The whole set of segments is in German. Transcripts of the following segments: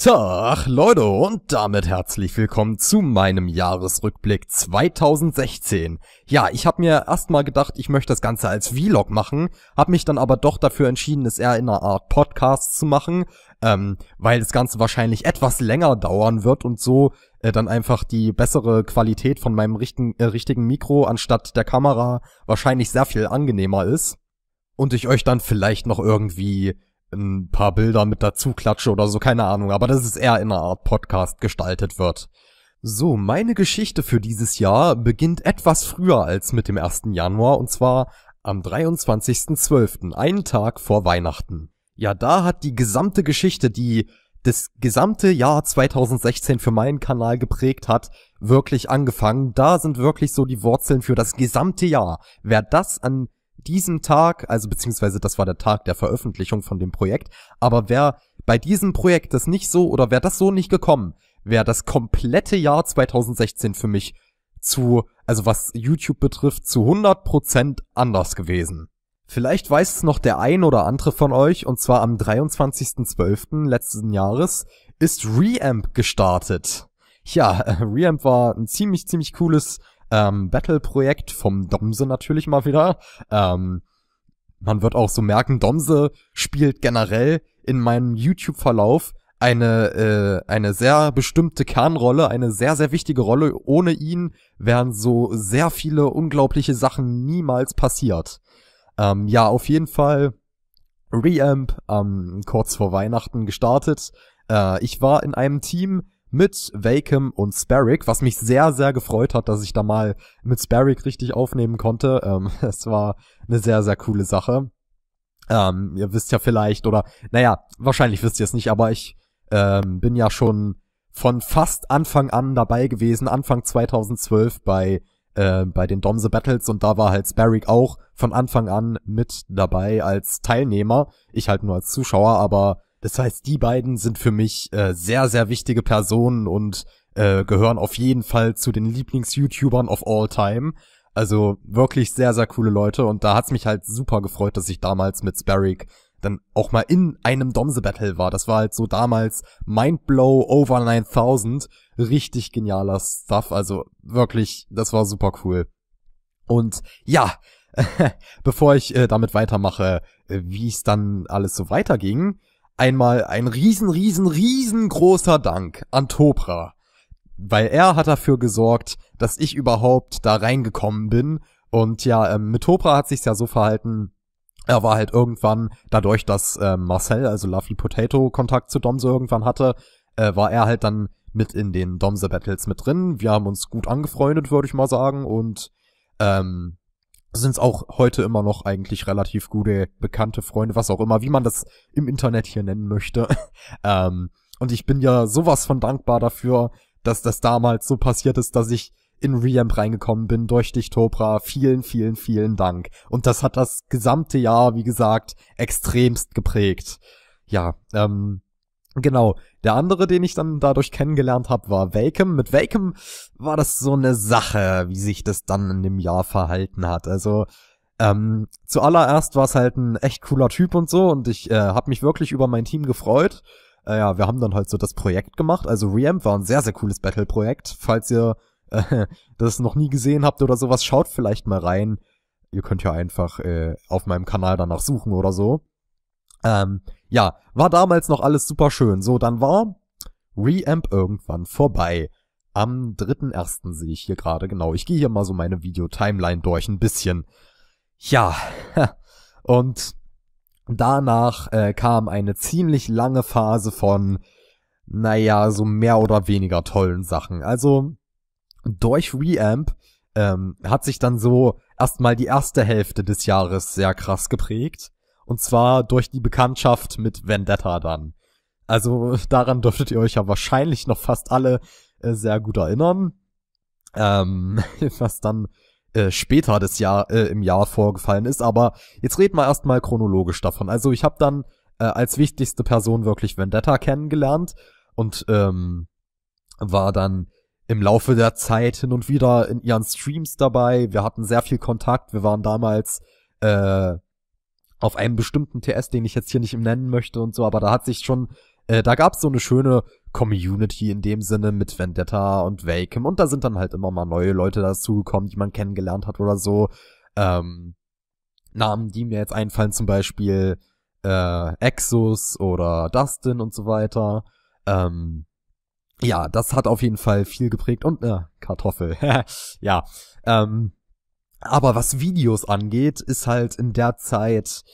Tag, Leute, und damit herzlich willkommen zu meinem Jahresrückblick 2016. Ja, ich habe mir erstmal gedacht, ich möchte das Ganze als Vlog machen, habe mich dann aber doch dafür entschieden, es eher in einer Art Podcast zu machen, ähm, weil das Ganze wahrscheinlich etwas länger dauern wird und so äh, dann einfach die bessere Qualität von meinem richten, äh, richtigen Mikro anstatt der Kamera wahrscheinlich sehr viel angenehmer ist und ich euch dann vielleicht noch irgendwie ein paar Bilder mit dazu klatsche oder so, keine Ahnung, aber dass es eher in einer Art Podcast gestaltet wird. So, meine Geschichte für dieses Jahr beginnt etwas früher als mit dem 1. Januar und zwar am 23.12., einen Tag vor Weihnachten. Ja, da hat die gesamte Geschichte, die das gesamte Jahr 2016 für meinen Kanal geprägt hat, wirklich angefangen. Da sind wirklich so die Wurzeln für das gesamte Jahr. Wer das an diesem Tag, also beziehungsweise das war der Tag der Veröffentlichung von dem Projekt, aber wäre bei diesem Projekt das nicht so oder wäre das so nicht gekommen, wäre das komplette Jahr 2016 für mich zu, also was YouTube betrifft, zu 100% anders gewesen. Vielleicht weiß es noch der ein oder andere von euch, und zwar am 23.12. letzten Jahres ist Reamp gestartet. Ja, Reamp war ein ziemlich, ziemlich cooles ähm, Battle-Projekt vom Domse natürlich mal wieder. Ähm, man wird auch so merken, Domse spielt generell in meinem YouTube-Verlauf eine, äh, eine sehr bestimmte Kernrolle, eine sehr, sehr wichtige Rolle. Ohne ihn wären so sehr viele unglaubliche Sachen niemals passiert. Ähm, ja, auf jeden Fall Reamp ähm, kurz vor Weihnachten gestartet. Äh, ich war in einem Team, mit Vakem und Sparrick, was mich sehr, sehr gefreut hat, dass ich da mal mit Sparrick richtig aufnehmen konnte. Ähm, es war eine sehr, sehr coole Sache. Ähm, ihr wisst ja vielleicht, oder naja, wahrscheinlich wisst ihr es nicht, aber ich ähm, bin ja schon von fast Anfang an dabei gewesen, Anfang 2012 bei äh, bei den Domse Battles und da war halt Sparrick auch von Anfang an mit dabei als Teilnehmer. Ich halt nur als Zuschauer, aber das heißt, die beiden sind für mich äh, sehr, sehr wichtige Personen und äh, gehören auf jeden Fall zu den Lieblings-YouTubern of all time. Also wirklich sehr, sehr coole Leute und da hat's mich halt super gefreut, dass ich damals mit Sparrick dann auch mal in einem Domse-Battle war. Das war halt so damals Mindblow Over 9000. Richtig genialer Stuff. Also wirklich, das war super cool. Und ja, bevor ich äh, damit weitermache, äh, wie es dann alles so weiterging, einmal ein riesen, riesen, riesengroßer Dank an Topra. Weil er hat dafür gesorgt, dass ich überhaupt da reingekommen bin. Und ja, ähm, mit Topra hat sich's ja so verhalten, er war halt irgendwann, dadurch, dass äh, Marcel, also Lovely Potato, Kontakt zu Domse irgendwann hatte, äh, war er halt dann mit in den Domse Battles mit drin. Wir haben uns gut angefreundet, würde ich mal sagen. Und ähm, sind es auch heute immer noch eigentlich relativ gute bekannte Freunde, was auch immer, wie man das im Internet hier nennen möchte. ähm, und ich bin ja sowas von dankbar dafür, dass das damals so passiert ist, dass ich in Reamp reingekommen bin durch dich, Topra. Vielen, vielen, vielen Dank. Und das hat das gesamte Jahr, wie gesagt, extremst geprägt. Ja, ähm, Genau. Der andere, den ich dann dadurch kennengelernt habe, war Welcome. Mit Welcome war das so eine Sache, wie sich das dann in dem Jahr verhalten hat. Also ähm, zuallererst war es halt ein echt cooler Typ und so und ich äh, habe mich wirklich über mein Team gefreut. Äh, ja, wir haben dann halt so das Projekt gemacht. Also Reamp war ein sehr, sehr cooles Battle-Projekt. Falls ihr äh, das noch nie gesehen habt oder sowas, schaut vielleicht mal rein. Ihr könnt ja einfach äh, auf meinem Kanal danach suchen oder so. Ähm, ja, war damals noch alles super schön. So, dann war Reamp irgendwann vorbei. Am 3.1. sehe ich hier gerade genau. Ich gehe hier mal so meine Video-Timeline durch ein bisschen. Ja, und danach äh, kam eine ziemlich lange Phase von, naja, so mehr oder weniger tollen Sachen. Also durch Reamp ähm, hat sich dann so erstmal die erste Hälfte des Jahres sehr krass geprägt. Und zwar durch die Bekanntschaft mit Vendetta dann. Also daran dürftet ihr euch ja wahrscheinlich noch fast alle äh, sehr gut erinnern. Ähm, was dann äh, später des Jahr äh, im Jahr vorgefallen ist. Aber jetzt reden wir erstmal chronologisch davon. Also ich habe dann äh, als wichtigste Person wirklich Vendetta kennengelernt und ähm, war dann im Laufe der Zeit hin und wieder in ihren Streams dabei. Wir hatten sehr viel Kontakt. Wir waren damals äh, auf einem bestimmten TS, den ich jetzt hier nicht nennen möchte und so, aber da hat sich schon, äh, da gab's so eine schöne Community in dem Sinne mit Vendetta und Vakem und da sind dann halt immer mal neue Leute dazugekommen, die man kennengelernt hat oder so. Ähm, Namen, die mir jetzt einfallen, zum Beispiel äh, Exus oder Dustin und so weiter. Ähm, ja, das hat auf jeden Fall viel geprägt und äh, Kartoffel. ja, ähm, aber was Videos angeht, ist halt in der Zeit,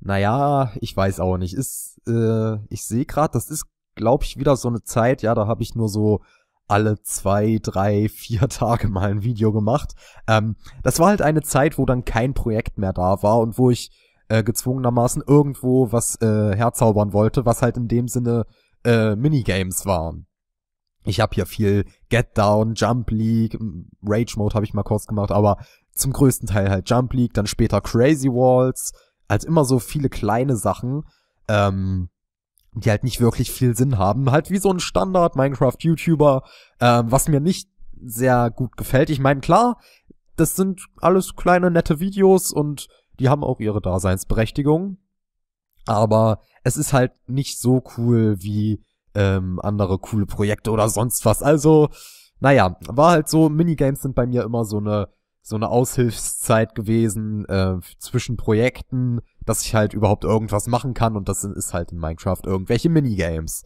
naja, ich weiß auch nicht. Ist, äh, ich sehe gerade, das ist, glaube ich, wieder so eine Zeit, ja, da habe ich nur so alle zwei, drei, vier Tage mal ein Video gemacht. Ähm, das war halt eine Zeit, wo dann kein Projekt mehr da war und wo ich äh, gezwungenermaßen irgendwo was äh, herzaubern wollte, was halt in dem Sinne äh, Minigames waren. Ich habe hier viel Get Down, Jump League, Rage Mode habe ich mal kurz gemacht, aber zum größten Teil halt Jump League, dann später Crazy Walls, halt immer so viele kleine Sachen, ähm, die halt nicht wirklich viel Sinn haben. Halt wie so ein Standard Minecraft-YouTuber, ähm, was mir nicht sehr gut gefällt. Ich meine, klar, das sind alles kleine, nette Videos und die haben auch ihre Daseinsberechtigung. Aber es ist halt nicht so cool wie ähm, andere coole Projekte oder sonst was. Also, naja, war halt so, Minigames sind bei mir immer so eine so eine Aushilfszeit gewesen äh, zwischen Projekten, dass ich halt überhaupt irgendwas machen kann und das ist halt in Minecraft irgendwelche Minigames.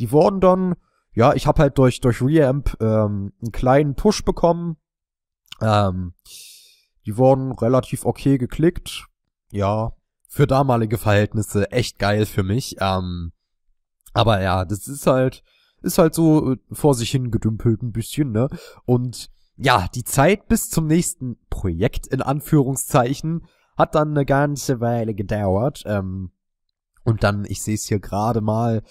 Die wurden dann, ja, ich habe halt durch durch Reamp ähm, einen kleinen Push bekommen. Ähm, die wurden relativ okay geklickt. Ja, für damalige Verhältnisse echt geil für mich. Ähm, aber ja, das ist halt, ist halt so äh, vor sich hin gedümpelt ein bisschen, ne? Und ja, die Zeit bis zum nächsten Projekt in Anführungszeichen hat dann eine ganze Weile gedauert. Ähm, und dann, ich sehe es hier gerade mal,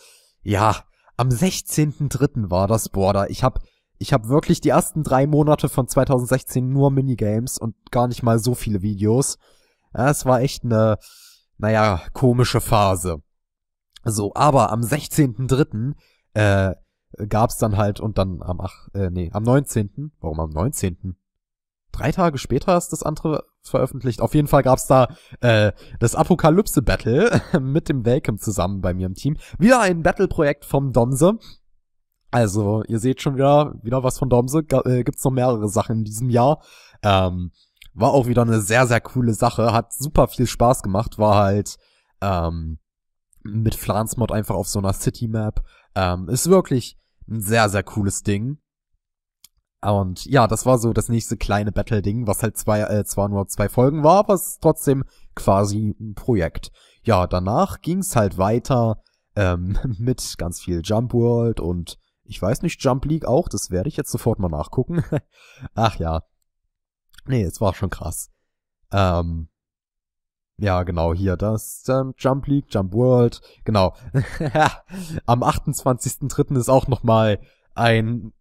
ja, am 16.3. war das Border. Ich habe ich hab wirklich die ersten drei Monate von 2016 nur Minigames und gar nicht mal so viele Videos. Ja, es war echt eine, naja, komische Phase. So, aber am 16.3. Äh, äh, gab's dann halt und dann am ach, äh, nee, am 19. Warum am 19.? Drei Tage später ist das andere veröffentlicht. Auf jeden Fall gab's da äh, das Apokalypse-Battle mit dem Welcome zusammen bei mir im Team. Wieder ein Battle-Projekt vom Domse. Also, ihr seht schon wieder, wieder was von Domse. G äh, gibt's noch mehrere Sachen in diesem Jahr. Ähm, war auch wieder eine sehr, sehr coole Sache. Hat super viel Spaß gemacht. War halt ähm, mit Flansmod einfach auf so einer City-Map ähm, ist wirklich ein sehr, sehr cooles Ding. Und ja, das war so das nächste kleine Battle-Ding, was halt zwei, äh, zwar nur zwei Folgen war, aber es ist trotzdem quasi ein Projekt. Ja, danach ging's halt weiter ähm, mit ganz viel Jump World und ich weiß nicht, Jump League auch, das werde ich jetzt sofort mal nachgucken. Ach ja. Nee, es war schon krass. Ähm, ja, genau, hier das ähm, Jump League, Jump World, genau. Am 28.03. ist auch nochmal ein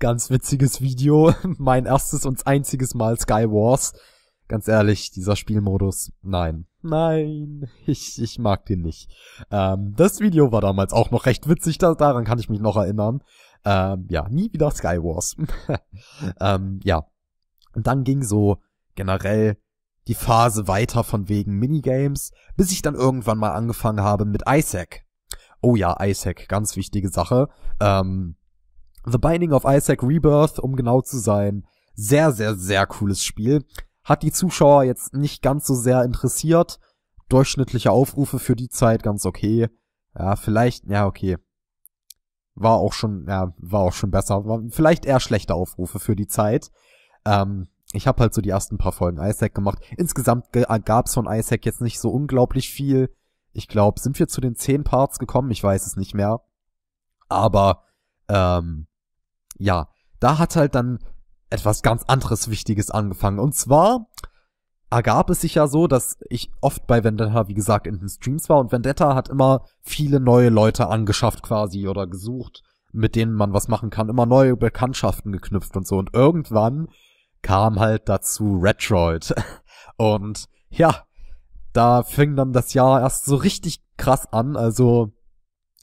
ganz witziges Video. mein erstes und einziges Mal Skywars. Ganz ehrlich, dieser Spielmodus, nein. Nein, ich, ich mag den nicht. Ähm, das Video war damals auch noch recht witzig, da, daran kann ich mich noch erinnern. Ähm, ja, nie wieder Skywars. ähm, ja. Und dann ging so generell die Phase weiter von wegen Minigames, bis ich dann irgendwann mal angefangen habe mit Isaac. Oh ja, Isaac, ganz wichtige Sache. Ähm, The Binding of Isaac Rebirth, um genau zu sein. Sehr, sehr, sehr cooles Spiel. Hat die Zuschauer jetzt nicht ganz so sehr interessiert. Durchschnittliche Aufrufe für die Zeit ganz okay. Ja, vielleicht, ja, okay. War auch schon, ja, war auch schon besser. War vielleicht eher schlechte Aufrufe für die Zeit. Ähm, ich habe halt so die ersten paar Folgen Isaac gemacht. Insgesamt äh, gab es von Isaac jetzt nicht so unglaublich viel. Ich glaube, sind wir zu den zehn Parts gekommen? Ich weiß es nicht mehr. Aber ähm, ja, da hat halt dann etwas ganz anderes Wichtiges angefangen. Und zwar ergab es sich ja so, dass ich oft bei Vendetta, wie gesagt, in den Streams war und Vendetta hat immer viele neue Leute angeschafft quasi oder gesucht, mit denen man was machen kann, immer neue Bekanntschaften geknüpft und so. Und irgendwann kam halt dazu Retroid. Und ja, da fing dann das Jahr erst so richtig krass an. Also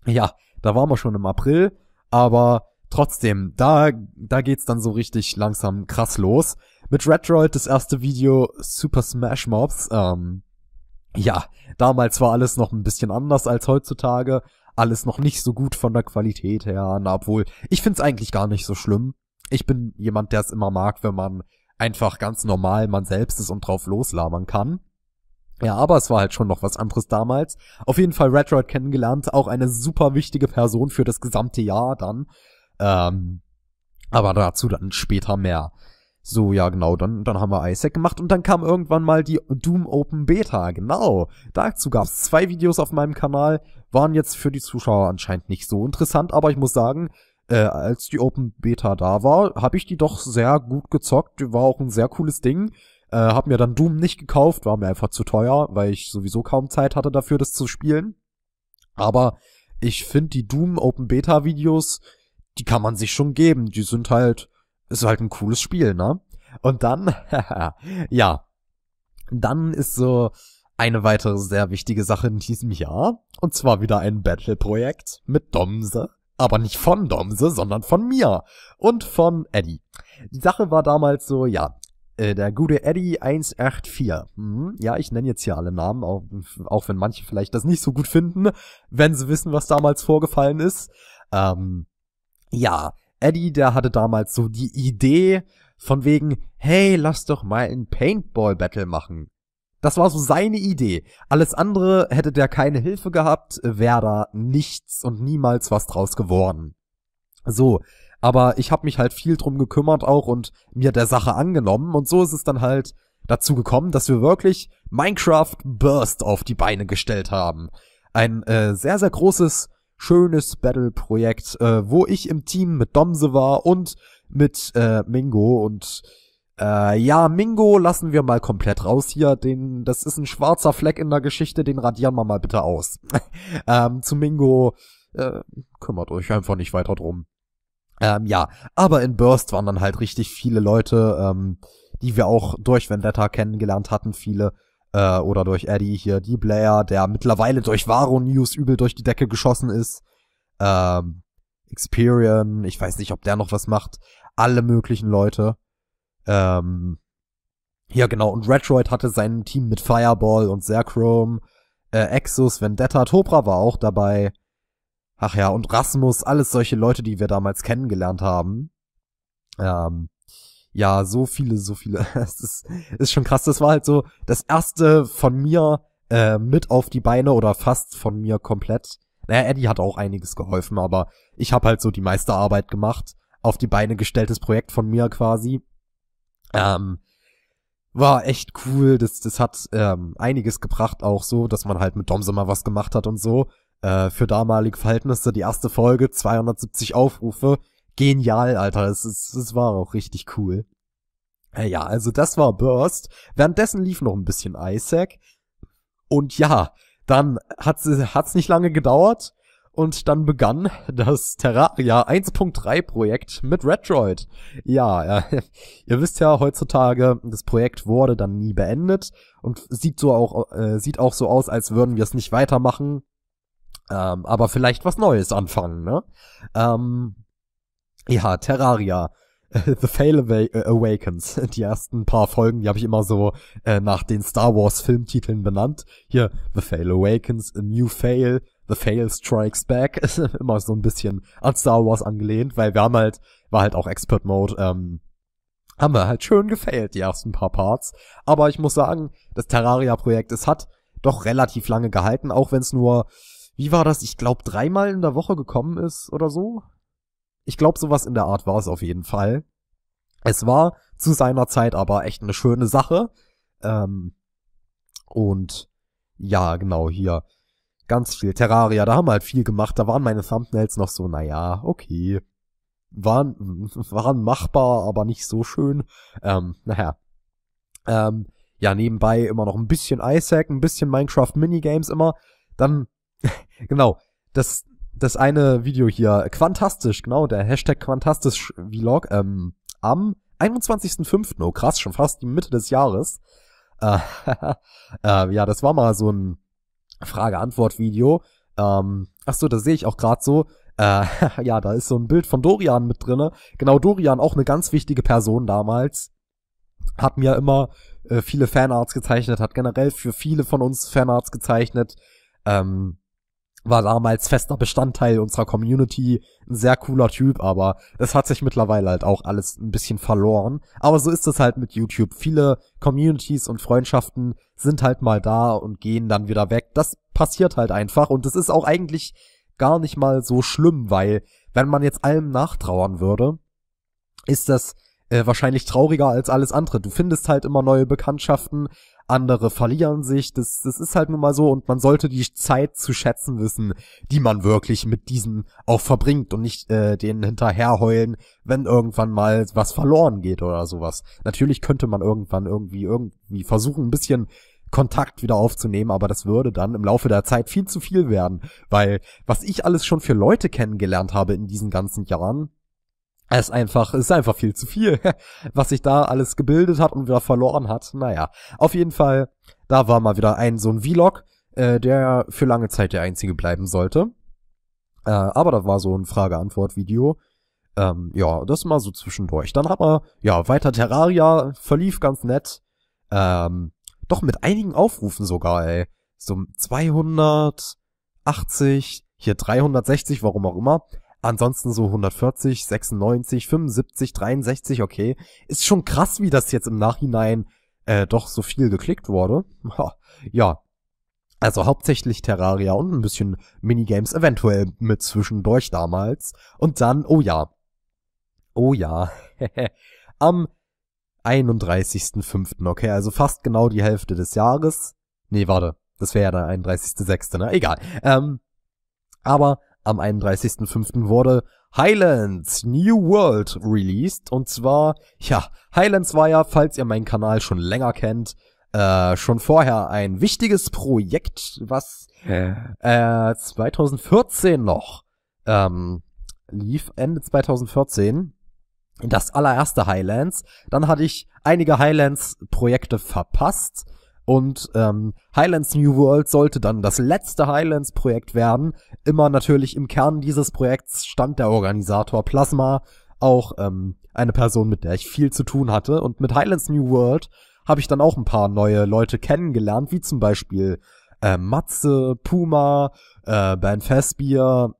ja, da waren wir schon im April, aber trotzdem, da, da geht's dann so richtig langsam krass los. Mit Retroid das erste Video Super Smash Mobs. Ähm, ja, damals war alles noch ein bisschen anders als heutzutage. Alles noch nicht so gut von der Qualität her, na, obwohl, ich find's eigentlich gar nicht so schlimm ich bin jemand, der es immer mag, wenn man einfach ganz normal man selbst ist und drauf loslabern kann. Ja, aber es war halt schon noch was anderes damals. Auf jeden Fall Retroid kennengelernt, auch eine super wichtige Person für das gesamte Jahr dann. Ähm, aber dazu dann später mehr. So, ja, genau, dann, dann haben wir Isaac gemacht und dann kam irgendwann mal die Doom Open Beta, genau. Dazu gab's zwei Videos auf meinem Kanal, waren jetzt für die Zuschauer anscheinend nicht so interessant, aber ich muss sagen, äh, als die Open Beta da war, habe ich die doch sehr gut gezockt. War auch ein sehr cooles Ding. Äh, hab mir dann Doom nicht gekauft, war mir einfach zu teuer, weil ich sowieso kaum Zeit hatte dafür, das zu spielen. Aber ich finde die Doom Open Beta Videos, die kann man sich schon geben. Die sind halt, ist halt ein cooles Spiel, ne? Und dann, ja, dann ist so eine weitere sehr wichtige Sache in diesem Jahr. Und zwar wieder ein Battle-Projekt mit Domse. Aber nicht von Domse, sondern von mir und von Eddie. Die Sache war damals so, ja, äh, der gute Eddie 184. Mhm, ja, ich nenne jetzt hier alle Namen, auch, auch, wenn manche vielleicht das nicht so gut finden, wenn sie wissen, was damals vorgefallen ist. Ähm, ja, Eddie, der hatte damals so die Idee von wegen, hey, lass doch mal ein Paintball-Battle machen. Das war so seine Idee. Alles andere hätte der keine Hilfe gehabt, wäre da nichts und niemals was draus geworden. So, aber ich habe mich halt viel drum gekümmert auch und mir der Sache angenommen und so ist es dann halt dazu gekommen, dass wir wirklich Minecraft Burst auf die Beine gestellt haben. Ein äh, sehr, sehr großes, schönes Battle-Projekt, äh, wo ich im Team mit Domse war und mit äh, Mingo und äh, ja, Mingo lassen wir mal komplett raus hier. Den, das ist ein schwarzer Fleck in der Geschichte, den radieren wir mal bitte aus. ähm, zu Mingo, äh, kümmert euch einfach nicht weiter drum. Ähm, ja, aber in Burst waren dann halt richtig viele Leute, ähm, die wir auch durch Vendetta kennengelernt hatten, viele, äh, oder durch Eddie hier, die Blair, der mittlerweile durch Varo News übel durch die Decke geschossen ist, ähm, Experian, ich weiß nicht, ob der noch was macht, alle möglichen Leute. Ähm, ja, genau. Und Retroid hatte sein Team mit Fireball und Zerchrome, äh, Exus, Vendetta, Topra war auch dabei. Ach ja, und Rasmus, alles solche Leute, die wir damals kennengelernt haben. Ähm, ja, so viele, so viele. es ist, ist schon krass. Das war halt so das erste von mir äh, mit auf die Beine oder fast von mir komplett. Naja, Eddie hat auch einiges geholfen, aber ich habe halt so die meiste Arbeit gemacht. Auf die Beine gestelltes Projekt von mir quasi. Ähm, war echt cool. Das, das hat ähm, einiges gebracht, auch so, dass man halt mit Domse mal was gemacht hat und so. Äh, für damalige Verhältnisse, die erste Folge, 270 Aufrufe. Genial, Alter. Das, es, das war auch richtig cool. Äh, ja, also das war Burst. Währenddessen lief noch ein bisschen Isaac. Und ja, dann hat's, hat's nicht lange gedauert. Und dann begann das Terraria 1.3 Projekt mit Redroid. Ja, äh, ihr wisst ja heutzutage, das Projekt wurde dann nie beendet und sieht so auch, äh, sieht auch so aus, als würden wir es nicht weitermachen. Ähm, aber vielleicht was Neues anfangen, ne? Ähm, ja, Terraria. The Fail äh, Awakens. Die ersten paar Folgen, die habe ich immer so äh, nach den Star Wars Filmtiteln benannt. Hier The Fail Awakens, A New Fail, The Fail Strikes Back ist immer so ein bisschen an Star Wars angelehnt, weil wir haben halt, war halt auch Expert Mode, ähm, haben wir halt schön gefailt, die ersten paar Parts. Aber ich muss sagen, das Terraria-Projekt, es hat doch relativ lange gehalten, auch wenn es nur, wie war das, ich glaube, dreimal in der Woche gekommen ist oder so. Ich glaube, sowas in der Art war es auf jeden Fall. Es war zu seiner Zeit aber echt eine schöne Sache. Ähm, und ja, genau hier. Ganz viel. Terraria, da haben wir halt viel gemacht. Da waren meine Thumbnails noch so, naja, okay. Waren, waren machbar, aber nicht so schön. Ähm, naja. Ähm, ja, nebenbei immer noch ein bisschen Isaac, ein bisschen Minecraft Minigames immer. Dann, genau, das, das eine Video hier, Quantastisch, genau, der Hashtag Quantastisch Vlog, ähm, am 21.05., oh krass, schon fast die Mitte des Jahres. Äh, äh, ja, das war mal so ein Frage-Antwort-Video. Ähm, ach so, das sehe ich auch gerade so. Äh, ja, da ist so ein Bild von Dorian mit drinne. Genau, Dorian, auch eine ganz wichtige Person damals. Hat mir immer äh, viele Fanarts gezeichnet, hat generell für viele von uns Fanarts gezeichnet. Ähm, war damals fester Bestandteil unserer Community, ein sehr cooler Typ, aber das hat sich mittlerweile halt auch alles ein bisschen verloren. Aber so ist es halt mit YouTube. Viele Communities und Freundschaften sind halt mal da und gehen dann wieder weg. Das passiert halt einfach und es ist auch eigentlich gar nicht mal so schlimm, weil wenn man jetzt allem nachtrauern würde, ist das äh, wahrscheinlich trauriger als alles andere. Du findest halt immer neue Bekanntschaften, andere verlieren sich. Das, das ist halt nun mal so und man sollte die Zeit zu schätzen wissen, die man wirklich mit diesen auch verbringt und nicht äh, denen hinterherheulen, wenn irgendwann mal was verloren geht oder sowas. Natürlich könnte man irgendwann irgendwie irgendwie versuchen, ein bisschen Kontakt wieder aufzunehmen, aber das würde dann im Laufe der Zeit viel zu viel werden, weil was ich alles schon für Leute kennengelernt habe in diesen ganzen Jahren, es ist einfach, es ist einfach viel zu viel, was sich da alles gebildet hat und wieder verloren hat. Naja, auf jeden Fall, da war mal wieder ein so ein Vlog, äh, der für lange Zeit der einzige bleiben sollte. Äh, aber da war so ein Frage-Antwort-Video. Ähm, ja, das mal so zwischendurch. Dann hat man, ja, weiter Terraria, verlief ganz nett. Ähm, doch mit einigen Aufrufen sogar, ey. So 280, hier 360, warum auch immer. Ansonsten so 140, 96, 75, 63, okay. Ist schon krass, wie das jetzt im Nachhinein äh, doch so viel geklickt wurde. Ha, ja. Also hauptsächlich Terraria und ein bisschen Minigames eventuell mit zwischendurch damals. Und dann, oh ja. Oh ja. Am 31.05., okay, also fast genau die Hälfte des Jahres. Nee, warte, das wäre ja der 31.06., ne? Egal. Ähm, aber am 31.05. wurde Highlands New World released. Und zwar, ja, Highlands war ja, falls ihr meinen Kanal schon länger kennt, äh, schon vorher ein wichtiges Projekt, was äh, 2014 noch ähm, lief, Ende 2014. Das allererste Highlands. Dann hatte ich einige Highlands-Projekte verpasst. Und ähm, Highlands New World sollte dann das letzte Highlands-Projekt werden. Immer natürlich im Kern dieses Projekts stand der Organisator Plasma, auch ähm, eine Person, mit der ich viel zu tun hatte. Und mit Highlands New World habe ich dann auch ein paar neue Leute kennengelernt, wie zum Beispiel äh, Matze, Puma, äh, Ben Fassbier.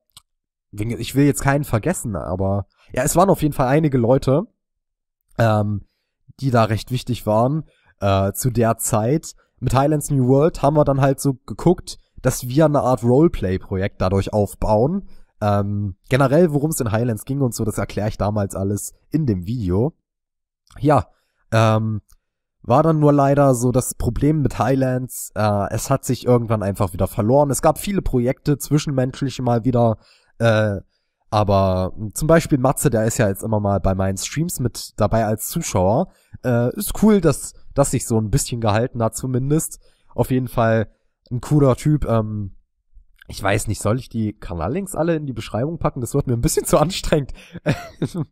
Ich will jetzt keinen vergessen, aber ja, es waren auf jeden Fall einige Leute, ähm, die da recht wichtig waren äh, zu der Zeit mit Highlands New World haben wir dann halt so geguckt, dass wir eine Art Roleplay-Projekt dadurch aufbauen. Ähm, generell, worum es in Highlands ging und so, das erkläre ich damals alles in dem Video. Ja, ähm, war dann nur leider so das Problem mit Highlands. Äh, es hat sich irgendwann einfach wieder verloren. Es gab viele Projekte, zwischenmenschliche mal wieder. Äh, aber zum Beispiel Matze, der ist ja jetzt immer mal bei meinen Streams mit dabei als Zuschauer. Äh, ist cool, dass das sich so ein bisschen gehalten hat zumindest. Auf jeden Fall ein cooler Typ. Ähm, ich weiß nicht, soll ich die Kanallinks alle in die Beschreibung packen? Das wird mir ein bisschen zu anstrengend.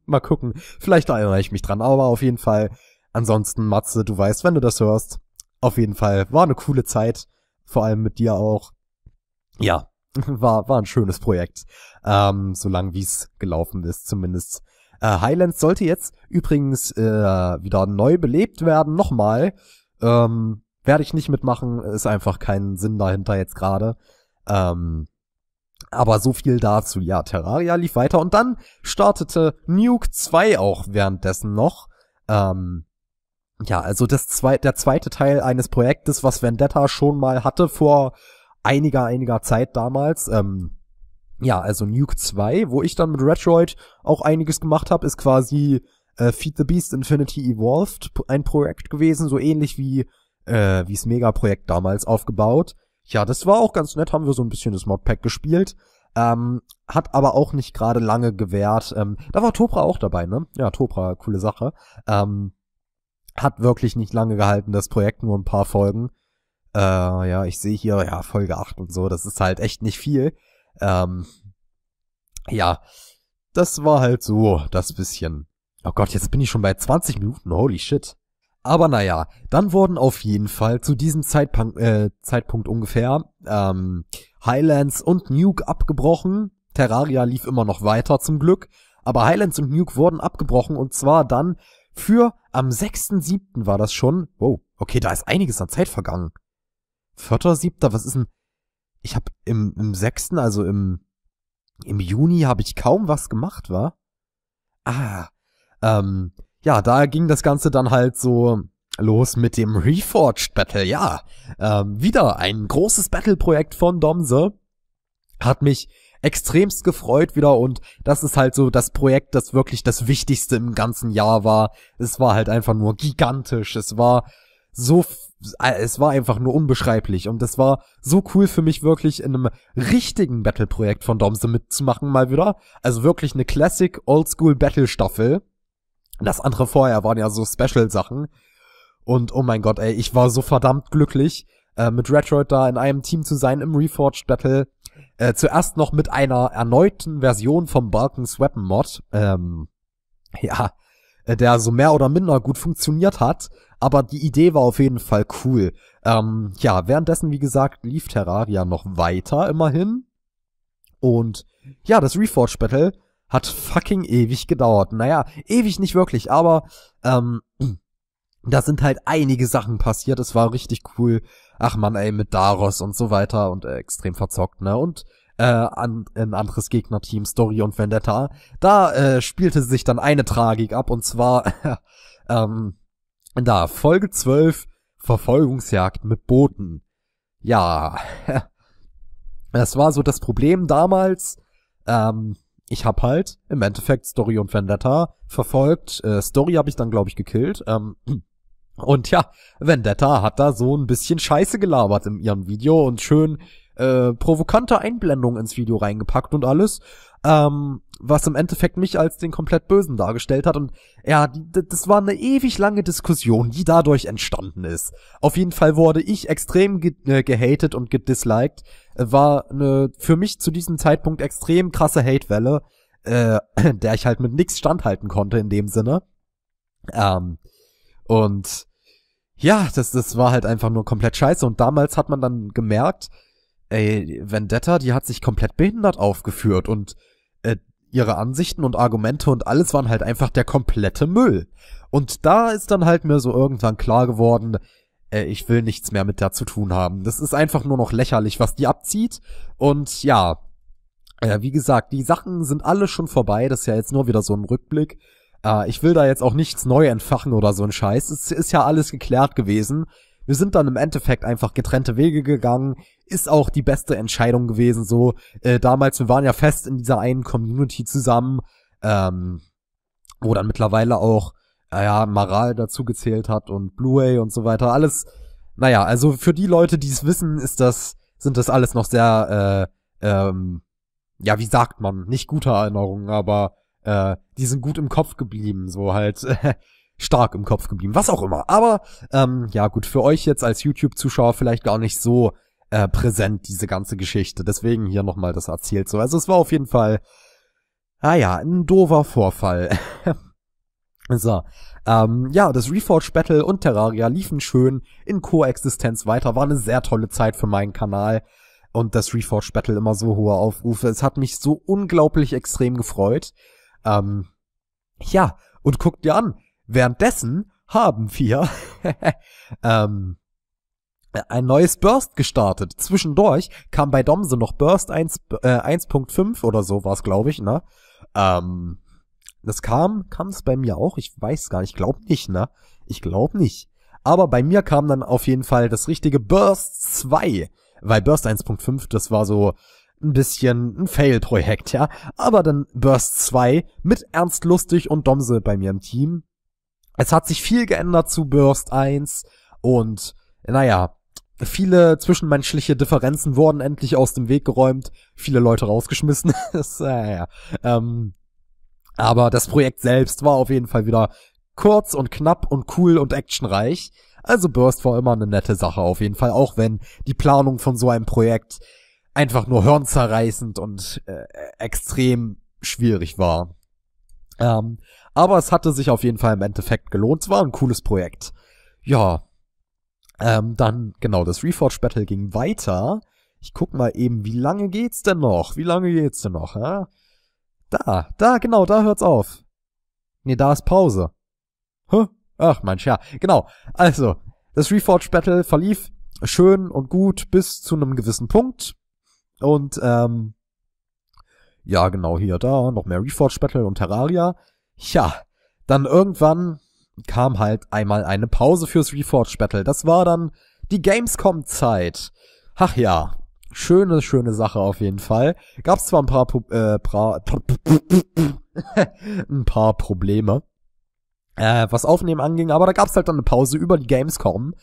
Mal gucken. Vielleicht erinnere ich mich dran. Aber auf jeden Fall, ansonsten, Matze, du weißt, wenn du das hörst, auf jeden Fall war eine coole Zeit. Vor allem mit dir auch. Ja, war, war ein schönes Projekt. Ähm, solange wie es gelaufen ist, zumindest. Äh, Highlands sollte jetzt übrigens äh, wieder neu belebt werden, nochmal. Ähm, Werde ich nicht mitmachen, ist einfach keinen Sinn dahinter jetzt gerade. Ähm, aber so viel dazu. Ja, Terraria lief weiter und dann startete Nuke 2 auch währenddessen noch. Ähm, ja, also das zwei, der zweite Teil eines Projektes, was Vendetta schon mal hatte vor einiger, einiger Zeit damals. Ähm, ja, also Nuke 2, wo ich dann mit Retroid auch einiges gemacht habe, ist quasi äh, Feed the Beast Infinity Evolved ein Projekt gewesen, so ähnlich wie äh, wie's Mega-Projekt damals aufgebaut. Ja, das war auch ganz nett, haben wir so ein bisschen das Modpack gespielt. Ähm, hat aber auch nicht gerade lange gewährt. Ähm, da war Topra auch dabei, ne? Ja, Topra, coole Sache. Ähm, hat wirklich nicht lange gehalten, das Projekt nur ein paar Folgen. Äh, ja, ich sehe hier, ja, Folge 8 und so, das ist halt echt nicht viel. Ähm, ja, das war halt so das bisschen. Oh Gott, jetzt bin ich schon bei 20 Minuten, holy shit. Aber naja, dann wurden auf jeden Fall zu diesem Zeitpunkt, äh, Zeitpunkt ungefähr ähm, Highlands und Nuke abgebrochen. Terraria lief immer noch weiter zum Glück. Aber Highlands und Nuke wurden abgebrochen und zwar dann für am 6.7. war das schon. Wow, okay, da ist einiges an Zeit vergangen. 4.7., was ist denn? ich habe im, im sechsten, also im, im Juni habe ich kaum was gemacht, war. Ah, ähm, ja, da ging das Ganze dann halt so los mit dem Reforged Battle, ja. Ähm, wieder ein großes Battle-Projekt von Domse. Hat mich extremst gefreut wieder und das ist halt so das Projekt, das wirklich das Wichtigste im ganzen Jahr war. Es war halt einfach nur gigantisch. Es war so, äh, es war einfach nur unbeschreiblich und es war so cool für mich wirklich in einem richtigen Battle-Projekt von Domse mitzumachen mal wieder. Also wirklich eine Classic Oldschool Battle Staffel. Das andere vorher waren ja so Special-Sachen. Und oh mein Gott, ey, ich war so verdammt glücklich, äh, mit Retroid da in einem Team zu sein im Reforged Battle. Äh, zuerst noch mit einer erneuten Version vom Balkans Weapon Mod. Ähm, ja, äh, der so mehr oder minder gut funktioniert hat aber die Idee war auf jeden Fall cool. Ähm, ja, währenddessen, wie gesagt, lief Terraria noch weiter immerhin. Und ja, das Reforged Battle hat fucking ewig gedauert. Naja, ewig nicht wirklich, aber ähm, da sind halt einige Sachen passiert. Es war richtig cool. Ach man, ey, mit Daros und so weiter und äh, extrem verzockt, ne? Und äh, an, ein anderes Gegnerteam, Story und Vendetta. Da äh, spielte sich dann eine Tragik ab und zwar ähm, da, Folge 12, Verfolgungsjagd mit Booten. Ja, das war so das Problem damals. Ähm, ich hab halt im Endeffekt Story und Vendetta verfolgt. Äh, Story habe ich dann, glaube ich, gekillt. Ähm, und ja, Vendetta hat da so ein bisschen Scheiße gelabert in ihrem Video und schön äh, provokante Einblendung ins Video reingepackt und alles, ähm, was im Endeffekt mich als den komplett Bösen dargestellt hat. Und ja, das war eine ewig lange Diskussion, die dadurch entstanden ist. Auf jeden Fall wurde ich extrem ge äh, gehatet und gedisliked. Äh, war eine für mich zu diesem Zeitpunkt extrem krasse Hatewelle, äh, der ich halt mit nichts standhalten konnte in dem Sinne. Ähm, und ja, das, das war halt einfach nur komplett scheiße. Und damals hat man dann gemerkt, ey, Vendetta, die hat sich komplett behindert aufgeführt und äh, ihre Ansichten und Argumente und alles waren halt einfach der komplette Müll. Und da ist dann halt mir so irgendwann klar geworden, äh, ich will nichts mehr mit der zu tun haben. Das ist einfach nur noch lächerlich, was die abzieht. Und ja, äh, wie gesagt, die Sachen sind alle schon vorbei. Das ist ja jetzt nur wieder so ein Rückblick. Äh, ich will da jetzt auch nichts neu entfachen oder so ein Scheiß. Es ist ja alles geklärt gewesen. Wir sind dann im Endeffekt einfach getrennte Wege gegangen ist auch die beste Entscheidung gewesen. So, äh, damals, wir waren ja fest in dieser einen Community zusammen, ähm, wo dann mittlerweile auch, naja, Maral dazu gezählt hat und Blu-ray und so weiter. Alles, naja, also für die Leute, die es wissen, ist das, sind das alles noch sehr, äh, ähm, ja, wie sagt man, nicht gute Erinnerungen, aber äh, die sind gut im Kopf geblieben, so halt stark im Kopf geblieben, was auch immer. Aber ähm, ja, gut, für euch jetzt als YouTube-Zuschauer vielleicht gar nicht so äh, präsent, diese ganze Geschichte. Deswegen hier nochmal das erzählt so. Also es war auf jeden Fall, ah ja, ein doofer Vorfall. so. Ähm, ja, das Reforged Battle und Terraria liefen schön in Koexistenz weiter. War eine sehr tolle Zeit für meinen Kanal. Und das Reforged Battle immer so hohe Aufrufe. Es hat mich so unglaublich extrem gefreut. Ähm, ja, und guckt dir an. Währenddessen haben wir ähm, äh, ein neues Burst gestartet. Zwischendurch kam bei Domse noch Burst 1, äh, 1.5 oder so war es, glaube ich, ne? Ähm, das kam, kam es bei mir auch? Ich weiß gar nicht, ich glaube nicht, ne? Ich glaube nicht. Aber bei mir kam dann auf jeden Fall das richtige Burst 2, weil Burst 1.5, das war so ein bisschen ein Fail-Projekt, ja. Aber dann Burst 2 mit Ernst Lustig und Domse bei mir im Team. Es hat sich viel geändert zu Burst 1 und naja, Viele zwischenmenschliche Differenzen wurden endlich aus dem Weg geräumt, viele Leute rausgeschmissen. das, äh, ja. ähm, aber das Projekt selbst war auf jeden Fall wieder kurz und knapp und cool und actionreich. Also Burst war immer eine nette Sache auf jeden Fall, auch wenn die Planung von so einem Projekt einfach nur hirnzerreißend und äh, extrem schwierig war. Ähm, aber es hatte sich auf jeden Fall im Endeffekt gelohnt. Es war ein cooles Projekt. Ja, ähm, dann, genau, das Reforge Battle ging weiter. Ich guck mal eben, wie lange geht's denn noch? Wie lange geht's denn noch? Hä? Da, da, genau, da hört's auf. Nee, da ist Pause. Hä? Ach, mein ja, genau. Also, das Reforge Battle verlief schön und gut bis zu einem gewissen Punkt. Und, ähm, ja, genau, hier, da, noch mehr Reforge Battle und Terraria. Tja, dann irgendwann kam halt einmal eine Pause fürs Reforged Battle. Das war dann die Gamescom-Zeit. Ach ja, schöne, schöne Sache auf jeden Fall. Gab's zwar ein paar, Pro äh, pra ein paar Probleme, äh, was Aufnehmen anging, aber da gab's halt dann eine Pause über die Gamescom.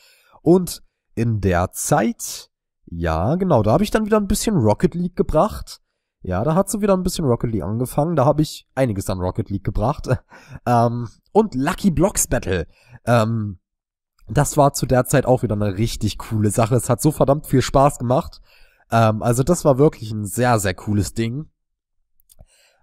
Und in der Zeit, ja, genau, da habe ich dann wieder ein bisschen Rocket League gebracht. Ja, da hat sie wieder ein bisschen Rocket League angefangen. Da habe ich einiges an Rocket League gebracht. ähm, und Lucky Blocks Battle. Ähm, das war zu der Zeit auch wieder eine richtig coole Sache. Es hat so verdammt viel Spaß gemacht. Ähm, also das war wirklich ein sehr, sehr cooles Ding.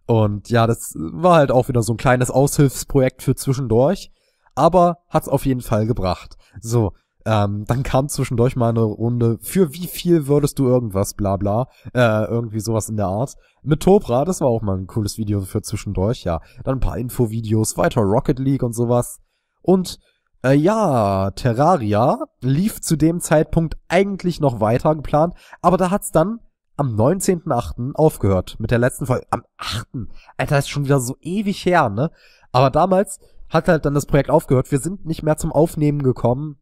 Und ja, das war halt auch wieder so ein kleines Aushilfsprojekt für zwischendurch. Aber hat's auf jeden Fall gebracht. So, ähm, dann kam zwischendurch mal eine Runde, für wie viel würdest du irgendwas, bla bla, äh, irgendwie sowas in der Art. Mit Topra, das war auch mal ein cooles Video für zwischendurch, ja. Dann ein paar Infovideos, weiter Rocket League und sowas. Und äh, ja, Terraria lief zu dem Zeitpunkt eigentlich noch weiter geplant, aber da hat's dann am 19.8. aufgehört mit der letzten Folge. Am 8. Alter, ist schon wieder so ewig her, ne? Aber damals hat halt dann das Projekt aufgehört. Wir sind nicht mehr zum Aufnehmen gekommen,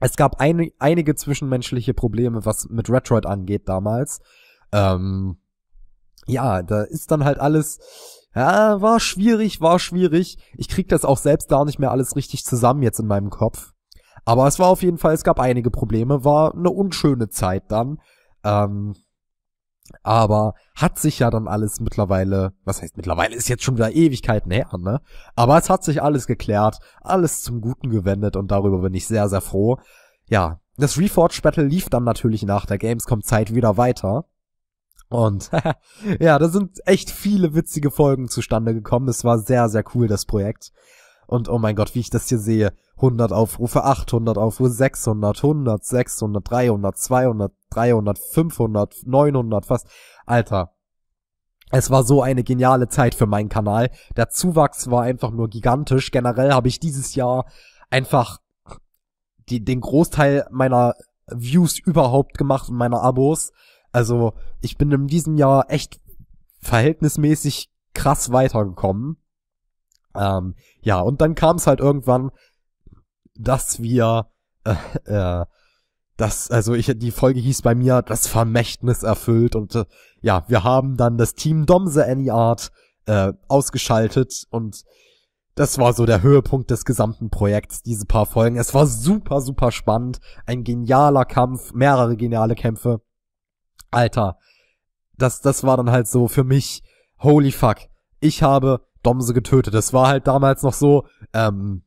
es gab ein, einige zwischenmenschliche Probleme, was mit Retroid angeht damals. Ähm, ja, da ist dann halt alles, ja, war schwierig, war schwierig. Ich krieg das auch selbst gar nicht mehr alles richtig zusammen jetzt in meinem Kopf. Aber es war auf jeden Fall, es gab einige Probleme, war eine unschöne Zeit dann. Ähm, aber hat sich ja dann alles mittlerweile, was heißt mittlerweile, ist jetzt schon wieder Ewigkeiten her, ne? Aber es hat sich alles geklärt, alles zum Guten gewendet und darüber bin ich sehr, sehr froh. Ja, das Reforged Battle lief dann natürlich nach der Gamescom-Zeit wieder weiter. Und ja, da sind echt viele witzige Folgen zustande gekommen. Es war sehr, sehr cool, das Projekt. Und oh mein Gott, wie ich das hier sehe. 100 Aufrufe, 800 Aufrufe, 600, 100, 600, 300, 200, 300, 500, 900, fast. Alter. Es war so eine geniale Zeit für meinen Kanal. Der Zuwachs war einfach nur gigantisch. Generell habe ich dieses Jahr einfach die, den Großteil meiner Views überhaupt gemacht und meiner Abos. Also ich bin in diesem Jahr echt verhältnismäßig krass weitergekommen. Ähm, ja, und dann kam es halt irgendwann, dass wir äh, äh, das, also ich, die Folge hieß bei mir das Vermächtnis erfüllt und äh, ja, wir haben dann das Team Domse Any Art äh, ausgeschaltet und das war so der Höhepunkt des gesamten Projekts, diese paar Folgen. Es war super, super spannend. Ein genialer Kampf, mehrere geniale Kämpfe. Alter, das, das war dann halt so für mich, holy fuck. Ich habe Domse getötet. Das war halt damals noch so, ähm,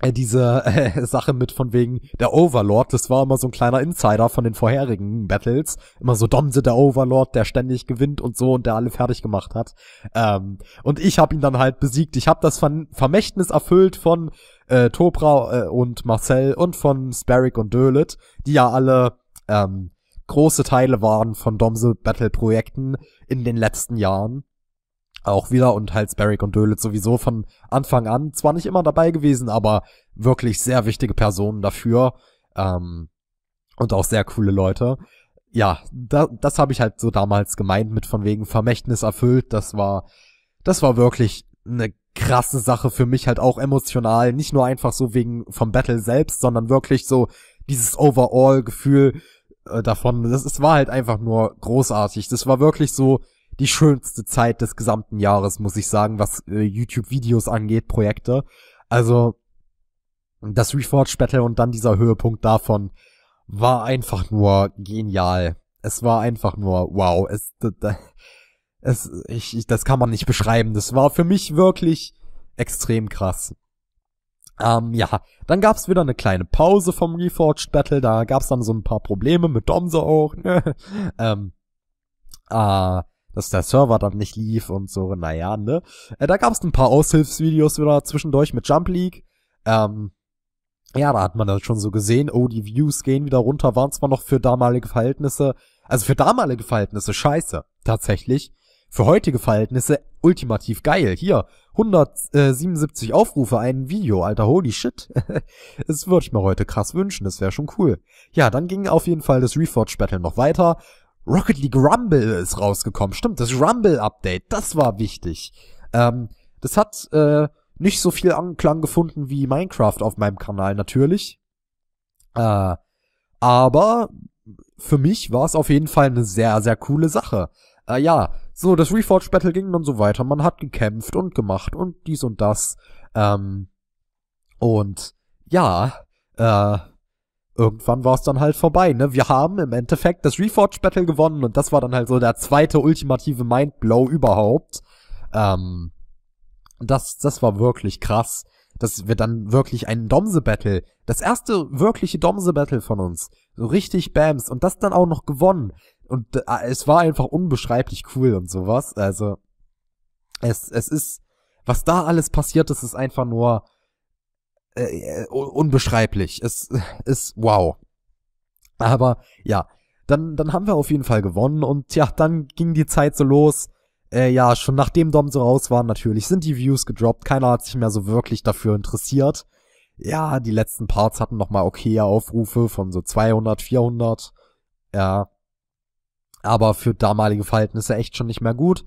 äh, diese äh, Sache mit von wegen der Overlord, das war immer so ein kleiner Insider von den vorherigen Battles. Immer so Domse der Overlord, der ständig gewinnt und so und der alle fertig gemacht hat. Ähm, und ich hab ihn dann halt besiegt. Ich hab das Ver Vermächtnis erfüllt von äh, Tobra äh, und Marcel und von Sparrick und Dölet, die ja alle ähm, große Teile waren von Domse Battle Projekten in den letzten Jahren auch wieder und halt Sperrig und Dölitz sowieso von Anfang an zwar nicht immer dabei gewesen, aber wirklich sehr wichtige Personen dafür ähm, und auch sehr coole Leute. Ja, da, das habe ich halt so damals gemeint mit von wegen Vermächtnis erfüllt. Das war, das war wirklich eine krasse Sache für mich halt auch emotional, nicht nur einfach so wegen vom Battle selbst, sondern wirklich so dieses Overall-Gefühl äh, davon. Das, das war halt einfach nur großartig. Das war wirklich so die schönste Zeit des gesamten Jahres, muss ich sagen, was äh, YouTube-Videos angeht, Projekte. Also das Reforged Battle und dann dieser Höhepunkt davon war einfach nur genial. Es war einfach nur wow. Es, es, ich, ich, das kann man nicht beschreiben. Das war für mich wirklich extrem krass. Ähm, ja, dann gab's wieder eine kleine Pause vom Reforged Battle. Da gab's dann so ein paar Probleme mit Domse auch. Ne? ähm, äh, dass der Server dann nicht lief und so, naja, ne? Äh, da gab es ein paar Aushilfsvideos wieder zwischendurch mit Jump League. Ähm, ja, da hat man dann schon so gesehen, oh, die Views gehen wieder runter, waren zwar noch für damalige Verhältnisse, also für damalige Verhältnisse scheiße, tatsächlich. Für heutige Verhältnisse ultimativ geil. Hier, 177 Aufrufe, ein Video, alter, holy shit. das würde ich mir heute krass wünschen, das wäre schon cool. Ja, dann ging auf jeden Fall das Reforge Battle noch weiter. Rocket League Rumble ist rausgekommen. Stimmt, das Rumble-Update, das war wichtig. Ähm, das hat äh, nicht so viel Anklang gefunden wie Minecraft auf meinem Kanal natürlich. Äh, aber für mich war es auf jeden Fall eine sehr, sehr coole Sache. Äh, ja, so, das Reforged Battle ging dann so weiter. Man hat gekämpft und gemacht und dies und das. Ähm, und ja, äh, irgendwann war es dann halt vorbei. Ne? Wir haben im Endeffekt das Reforge-Battle gewonnen und das war dann halt so der zweite ultimative Mindblow überhaupt. Ähm, das, das war wirklich krass, dass wir dann wirklich einen Domse-Battle, das erste wirkliche Domse-Battle von uns, so richtig Bams und das dann auch noch gewonnen. Und äh, es war einfach unbeschreiblich cool und sowas. Also, es, es ist, was da alles passiert ist, ist einfach nur äh, äh unbeschreiblich. Es ist wow. Aber ja, dann, dann haben wir auf jeden Fall gewonnen und ja, dann ging die Zeit so los. Äh, ja, schon nachdem Dom so raus war, natürlich sind die Views gedroppt. Keiner hat sich mehr so wirklich dafür interessiert. Ja, die letzten Parts hatten nochmal okay Aufrufe von so 200, 400. Ja. Aber für damalige Verhältnisse echt schon nicht mehr gut.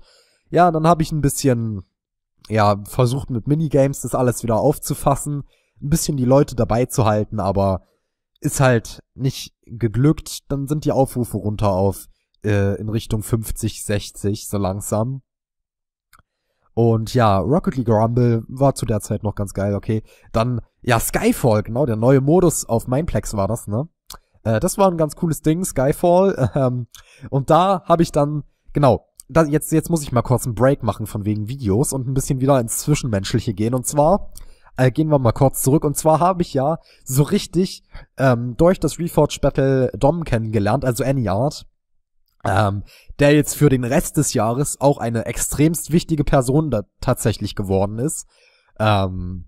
Ja, dann habe ich ein bisschen, ja, versucht mit Minigames das alles wieder aufzufassen ein bisschen die Leute dabei zu halten, aber ist halt nicht geglückt. Dann sind die Aufrufe runter auf äh, in Richtung 50, 60 so langsam. Und ja, Rocket League Rumble war zu der Zeit noch ganz geil, okay. Dann, ja, Skyfall, genau, der neue Modus auf Mindplex war das, ne? Äh, das war ein ganz cooles Ding, Skyfall. Ähm, und da habe ich dann, genau, da, jetzt, jetzt muss ich mal kurz einen Break machen von wegen Videos und ein bisschen wieder ins Zwischenmenschliche gehen. Und zwar äh, gehen wir mal kurz zurück. Und zwar habe ich ja so richtig ähm, durch das Reforged Battle Dom kennengelernt, also Anyard. Ähm, der jetzt für den Rest des Jahres auch eine extremst wichtige Person da tatsächlich geworden ist. Ähm,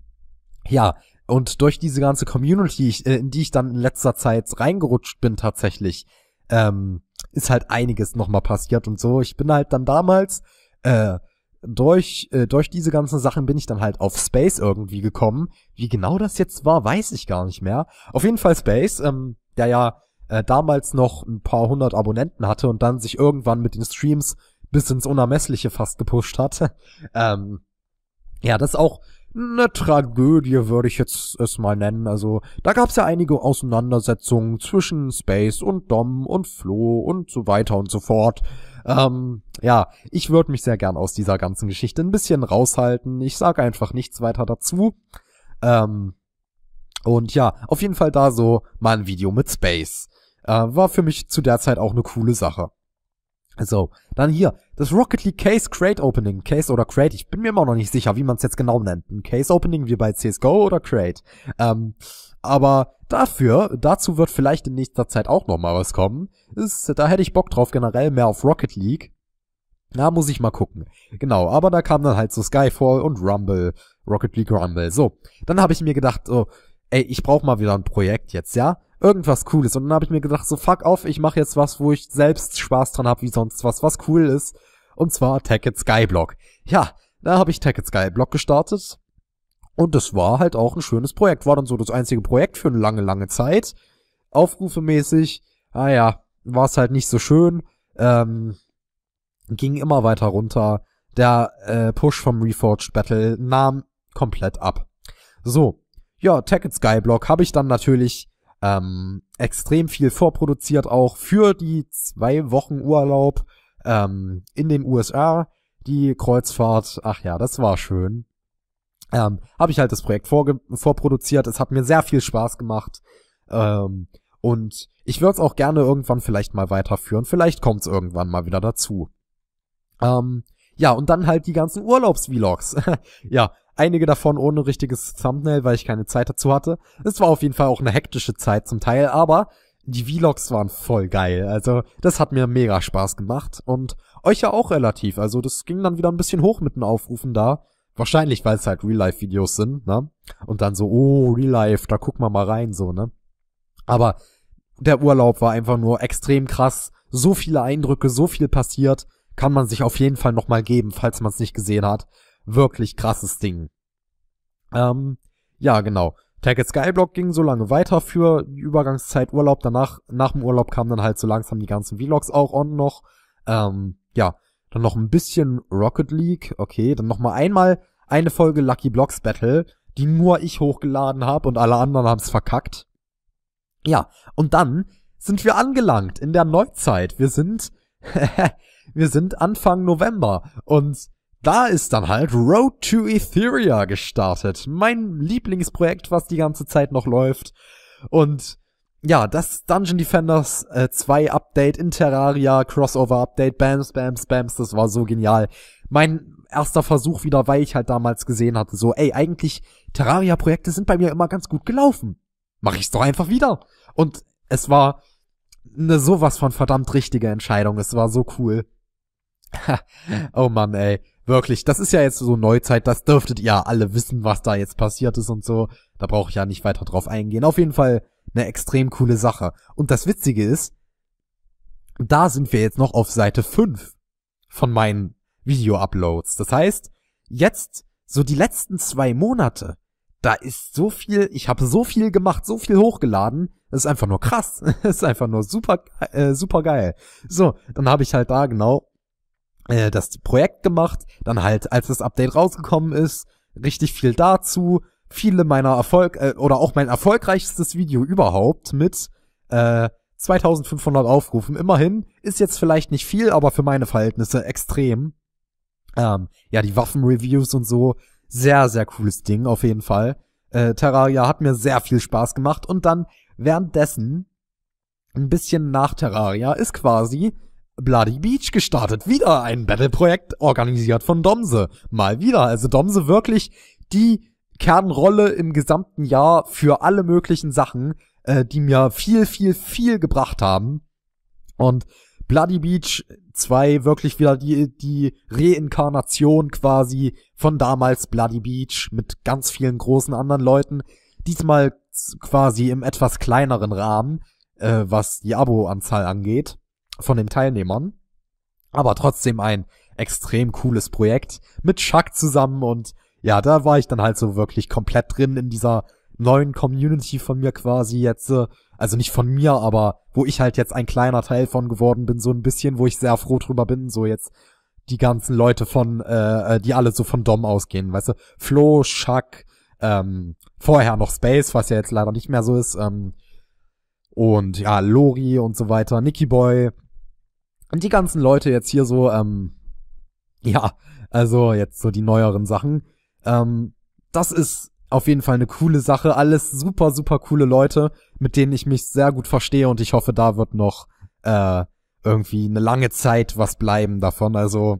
ja, und durch diese ganze Community, äh, in die ich dann in letzter Zeit reingerutscht bin tatsächlich, ähm, ist halt einiges nochmal passiert und so. Ich bin halt dann damals äh, durch, äh, durch diese ganzen Sachen bin ich dann halt auf Space irgendwie gekommen. Wie genau das jetzt war, weiß ich gar nicht mehr. Auf jeden Fall Space, ähm, der ja äh, damals noch ein paar hundert Abonnenten hatte und dann sich irgendwann mit den Streams bis ins Unermessliche fast gepusht hat. ähm, ja, das ist auch eine Tragödie, würde ich jetzt es mal nennen. Also, da gab's ja einige Auseinandersetzungen zwischen Space und Dom und Flo und so weiter und so fort. Ähm, ja, ich würde mich sehr gern aus dieser ganzen Geschichte ein bisschen raushalten. Ich sage einfach nichts weiter dazu. Ähm, und ja, auf jeden Fall da so mal ein Video mit Space. Äh, war für mich zu der Zeit auch eine coole Sache. So, dann hier, das Rocket League Case Crate Opening. Case oder Crate, ich bin mir immer noch nicht sicher, wie man es jetzt genau nennt. Ein Case Opening wie bei CSGO oder Crate. Ähm, aber dafür, dazu wird vielleicht in nächster Zeit auch nochmal was kommen. Ist, da hätte ich Bock drauf, generell mehr auf Rocket League. Na, muss ich mal gucken. Genau, aber da kam dann halt so Skyfall und Rumble, Rocket League Rumble. So, dann habe ich mir gedacht, oh, ey, ich brauche mal wieder ein Projekt jetzt, ja? Irgendwas Cooles. Und dann habe ich mir gedacht, so fuck off, ich mache jetzt was, wo ich selbst Spaß dran habe, wie sonst was, was cool ist. Und zwar Tacket Skyblock. Ja, da habe ich Tacket Skyblock gestartet. Und das war halt auch ein schönes Projekt. War dann so das einzige Projekt für eine lange, lange Zeit. Aufrufemäßig, ah ja, war es halt nicht so schön. Ähm, ging immer weiter runter. Der äh, Push vom Reforged Battle nahm komplett ab. So, ja, Tech and Skyblock habe ich dann natürlich ähm, extrem viel vorproduziert, auch für die zwei Wochen Urlaub ähm, in den USA. Die Kreuzfahrt, ach ja, das war schön. Ähm, habe ich halt das Projekt vorproduziert. Es hat mir sehr viel Spaß gemacht. Ähm, und ich würde es auch gerne irgendwann vielleicht mal weiterführen. Vielleicht kommt es irgendwann mal wieder dazu. Ähm, ja, und dann halt die ganzen Urlaubsvlogs. ja, einige davon ohne richtiges Thumbnail, weil ich keine Zeit dazu hatte. Es war auf jeden Fall auch eine hektische Zeit zum Teil, aber die Vlogs waren voll geil. Also, das hat mir mega Spaß gemacht und euch ja auch relativ. Also, das ging dann wieder ein bisschen hoch mit den Aufrufen da. Wahrscheinlich, weil es halt Real-Life-Videos sind, ne? Und dann so, oh, Real-Life, da gucken wir mal rein, so, ne? Aber der Urlaub war einfach nur extrem krass. So viele Eindrücke, so viel passiert, kann man sich auf jeden Fall nochmal geben, falls man es nicht gesehen hat wirklich krasses Ding. Ähm, ja, genau. Tagged Skyblock ging so lange weiter für die Übergangszeit Urlaub. Danach, nach dem Urlaub kamen dann halt so langsam die ganzen Vlogs auch on noch. Ähm, ja, dann noch ein bisschen Rocket League. Okay, dann noch mal einmal eine Folge Lucky Blocks Battle, die nur ich hochgeladen habe und alle anderen haben's verkackt. Ja, und dann sind wir angelangt in der Neuzeit. Wir sind, wir sind Anfang November und da ist dann halt Road to Etheria gestartet. Mein Lieblingsprojekt, was die ganze Zeit noch läuft. Und ja, das Dungeon Defenders 2 äh, Update in Terraria, Crossover Update, Bams, Bams, Bams, das war so genial. Mein erster Versuch wieder, weil ich halt damals gesehen hatte, so, ey, eigentlich Terraria-Projekte sind bei mir immer ganz gut gelaufen. Mach ich's doch einfach wieder. Und es war eine sowas von verdammt richtige Entscheidung. Es war so cool. oh Mann, ey wirklich, das ist ja jetzt so Neuzeit, das dürftet ihr alle wissen, was da jetzt passiert ist und so. Da brauche ich ja nicht weiter drauf eingehen. Auf jeden Fall eine extrem coole Sache. Und das Witzige ist, da sind wir jetzt noch auf Seite 5 von meinen Video-Uploads. Das heißt, jetzt, so die letzten zwei Monate, da ist so viel, ich habe so viel gemacht, so viel hochgeladen, das ist einfach nur krass. Das ist einfach nur super, äh, super geil. So, dann habe ich halt da genau äh, das Projekt gemacht, dann halt, als das Update rausgekommen ist, richtig viel dazu, viele meiner Erfolg äh, oder auch mein erfolgreichstes Video überhaupt mit äh, 2500 Aufrufen. Immerhin ist jetzt vielleicht nicht viel, aber für meine Verhältnisse extrem. Ähm, ja, die Waffenreviews und so, sehr sehr cooles Ding auf jeden Fall. Äh, Terraria hat mir sehr viel Spaß gemacht und dann währenddessen ein bisschen nach Terraria ist quasi Bloody Beach gestartet. Wieder ein Battle-Projekt organisiert von Domse. Mal wieder. Also Domse wirklich die Kernrolle im gesamten Jahr für alle möglichen Sachen, äh, die mir viel, viel, viel gebracht haben. Und Bloody Beach 2 wirklich wieder die, die Reinkarnation quasi von damals Bloody Beach mit ganz vielen großen anderen Leuten. Diesmal quasi im etwas kleineren Rahmen, äh, was die Abo-Anzahl angeht von den Teilnehmern. Aber trotzdem ein extrem cooles Projekt mit Chuck zusammen und ja, da war ich dann halt so wirklich komplett drin in dieser neuen Community von mir quasi jetzt. Äh, also nicht von mir, aber wo ich halt jetzt ein kleiner Teil von geworden bin, so ein bisschen, wo ich sehr froh drüber bin, so jetzt die ganzen Leute von, äh, äh, die alle so von Dom ausgehen, weißt du, Flo, Chuck, ähm, vorher noch Space, was ja jetzt leider nicht mehr so ist, ähm, und ja, Lori und so weiter, Nicky Boy, und die ganzen Leute jetzt hier so, ähm, ja, also jetzt so die neueren Sachen, ähm, das ist auf jeden Fall eine coole Sache. Alles super, super coole Leute, mit denen ich mich sehr gut verstehe und ich hoffe, da wird noch äh, irgendwie eine lange Zeit was bleiben davon. Also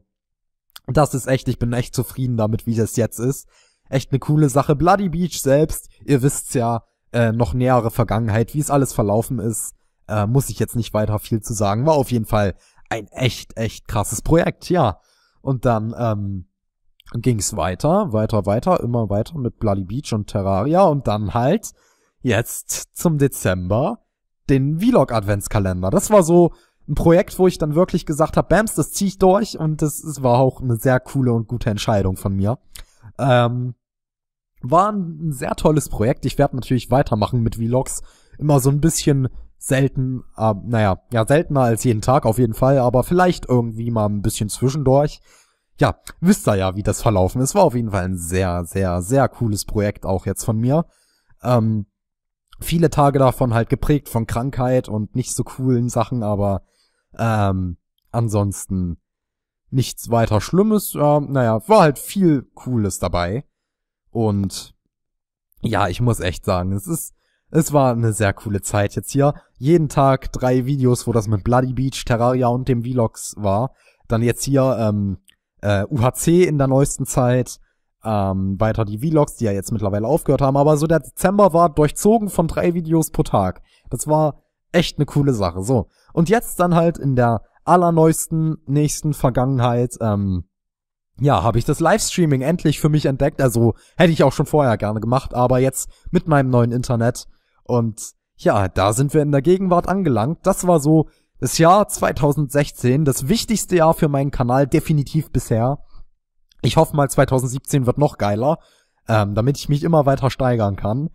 das ist echt, ich bin echt zufrieden damit, wie das jetzt ist. Echt eine coole Sache. Bloody Beach selbst, ihr wisst ja, äh, noch nähere Vergangenheit, wie es alles verlaufen ist, äh, muss ich jetzt nicht weiter viel zu sagen. War auf jeden Fall ein echt, echt krasses Projekt, ja. Und dann ähm, ging es weiter, weiter, weiter, immer weiter mit Bloody Beach und Terraria und dann halt jetzt zum Dezember den Vlog-Adventskalender. Das war so ein Projekt, wo ich dann wirklich gesagt habe, Bams, das zieh ich durch und das, das war auch eine sehr coole und gute Entscheidung von mir. Ähm, war ein sehr tolles Projekt. Ich werde natürlich weitermachen mit Vlogs. Immer so ein bisschen selten, äh, naja, ja, seltener als jeden Tag auf jeden Fall, aber vielleicht irgendwie mal ein bisschen zwischendurch. Ja, wisst ihr ja, wie das verlaufen ist. War auf jeden Fall ein sehr, sehr, sehr cooles Projekt auch jetzt von mir. Ähm, viele Tage davon halt geprägt von Krankheit und nicht so coolen Sachen, aber ähm, ansonsten nichts weiter Schlimmes. Äh, naja, war halt viel Cooles dabei. Und ja, ich muss echt sagen, es ist, es war eine sehr coole Zeit jetzt hier jeden Tag drei Videos, wo das mit Bloody Beach, Terraria und dem Vlogs war. Dann jetzt hier ähm, äh, UHC in der neuesten Zeit. Ähm, weiter die Vlogs, die ja jetzt mittlerweile aufgehört haben. Aber so der Dezember war durchzogen von drei Videos pro Tag. Das war echt eine coole Sache. So. Und jetzt dann halt in der allerneuesten, nächsten Vergangenheit, ähm, ja, habe ich das Livestreaming endlich für mich entdeckt. Also hätte ich auch schon vorher gerne gemacht, aber jetzt mit meinem neuen Internet und ja, da sind wir in der Gegenwart angelangt. Das war so das Jahr 2016, das wichtigste Jahr für meinen Kanal, definitiv bisher. Ich hoffe mal, 2017 wird noch geiler, ähm, damit ich mich immer weiter steigern kann.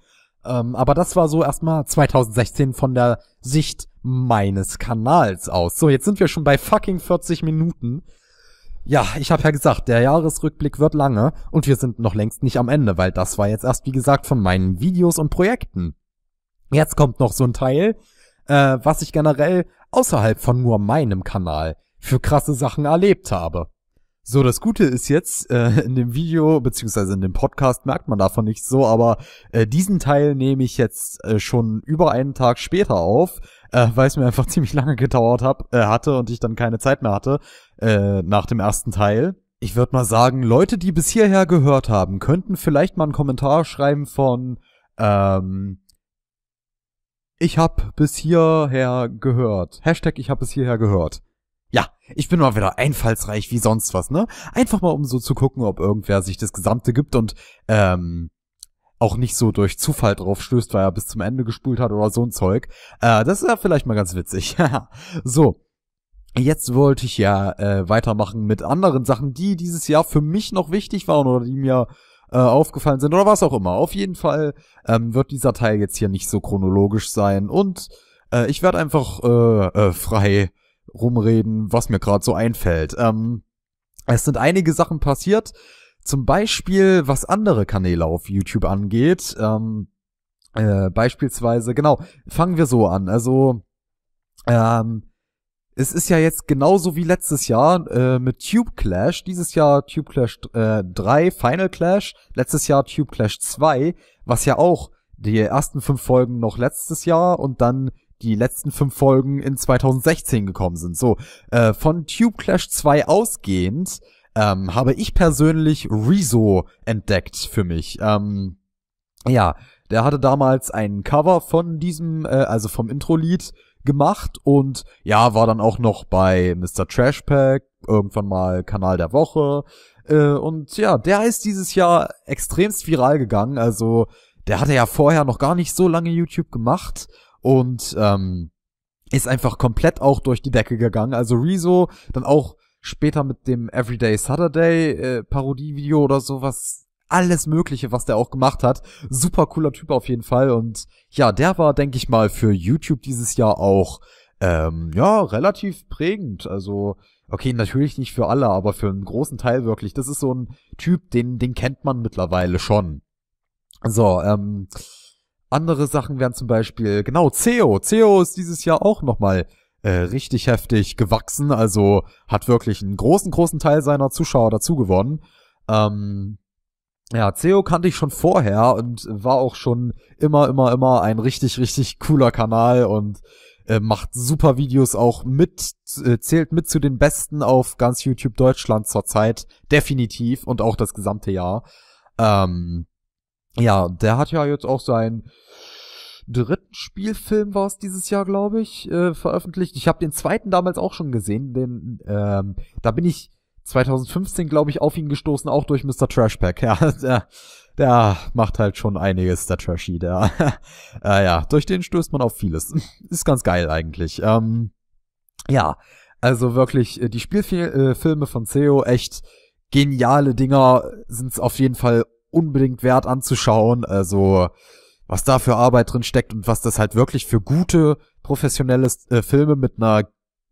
Ähm, aber das war so erstmal 2016 von der Sicht meines Kanals aus. So, jetzt sind wir schon bei fucking 40 Minuten. Ja, ich habe ja gesagt, der Jahresrückblick wird lange und wir sind noch längst nicht am Ende, weil das war jetzt erst, wie gesagt, von meinen Videos und Projekten. Jetzt kommt noch so ein Teil, äh, was ich generell außerhalb von nur meinem Kanal für krasse Sachen erlebt habe. So, das Gute ist jetzt, äh, in dem Video beziehungsweise in dem Podcast merkt man davon nicht so, aber äh, diesen Teil nehme ich jetzt äh, schon über einen Tag später auf, äh, weil es mir einfach ziemlich lange gedauert hab, äh, hatte und ich dann keine Zeit mehr hatte äh, nach dem ersten Teil. Ich würde mal sagen, Leute, die bis hierher gehört haben, könnten vielleicht mal einen Kommentar schreiben von ähm, ich hab bis hierher gehört. Hashtag, ich hab bis hierher gehört. Ja, ich bin mal wieder einfallsreich wie sonst was, ne? Einfach mal, um so zu gucken, ob irgendwer sich das Gesamte gibt und ähm, auch nicht so durch Zufall drauf stößt, weil er bis zum Ende gespult hat oder so ein Zeug. Äh, das ist ja vielleicht mal ganz witzig. so. Jetzt wollte ich ja äh, weitermachen mit anderen Sachen, die dieses Jahr für mich noch wichtig waren oder die mir äh, aufgefallen sind oder was auch immer. Auf jeden Fall ähm, wird dieser Teil jetzt hier nicht so chronologisch sein und äh, ich werde einfach äh, äh, frei rumreden, was mir gerade so einfällt. Ähm, es sind einige Sachen passiert, zum Beispiel was andere Kanäle auf YouTube angeht. Ähm, äh, beispielsweise, genau, fangen wir so an. Also, ähm, es ist ja jetzt genauso wie letztes Jahr äh, mit Tube Clash. Dieses Jahr Tube Clash äh, 3 Final Clash, letztes Jahr Tube Clash 2, was ja auch die ersten fünf Folgen noch letztes Jahr und dann die letzten fünf Folgen in 2016 gekommen sind. So, äh, von Tube Clash 2 ausgehend ähm, habe ich persönlich Rezo entdeckt für mich. Ähm, ja, der hatte damals ein Cover von diesem, äh, also vom Intro-Lied, gemacht und ja, war dann auch noch bei Mr. Trashpack, irgendwann mal Kanal der Woche. Äh, und ja, der ist dieses Jahr extremst viral gegangen. Also der hatte ja vorher noch gar nicht so lange YouTube gemacht und ähm, ist einfach komplett auch durch die Decke gegangen. Also Rezo dann auch später mit dem Everyday Saturday äh, Parodie-Video oder sowas alles Mögliche, was der auch gemacht hat. Super cooler Typ auf jeden Fall. Und ja, der war, denke ich mal, für YouTube dieses Jahr auch ähm, ja relativ prägend. Also okay, natürlich nicht für alle, aber für einen großen Teil wirklich. Das ist so ein Typ, den den kennt man mittlerweile schon. So, ähm, andere Sachen wären zum Beispiel genau CEO. CEO ist dieses Jahr auch nochmal äh, richtig heftig gewachsen, also hat wirklich einen großen, großen Teil seiner Zuschauer dazu gewonnen. Ähm, ja, CEO kannte ich schon vorher und war auch schon immer, immer, immer ein richtig, richtig cooler Kanal und äh, macht super Videos auch mit, äh, zählt mit zu den besten auf ganz YouTube Deutschland zurzeit, definitiv und auch das gesamte Jahr. Ähm, ja, der hat ja jetzt auch seinen dritten Spielfilm war es dieses Jahr, glaube ich, äh, veröffentlicht. Ich habe den zweiten damals auch schon gesehen, den ähm, da bin ich 2015, glaube ich, auf ihn gestoßen, auch durch Mr. Trashpack. Ja, der, der macht halt schon einiges, der Trashy, der. äh, ja, durch den stößt man auf vieles. Ist ganz geil eigentlich. Ähm, ja, also wirklich, äh, die Spielfilme äh, von Ceo, echt geniale Dinger, sind es auf jeden Fall unbedingt wert anzuschauen. Also, was da für Arbeit drin steckt und was das halt wirklich für gute, professionelle äh, Filme mit einer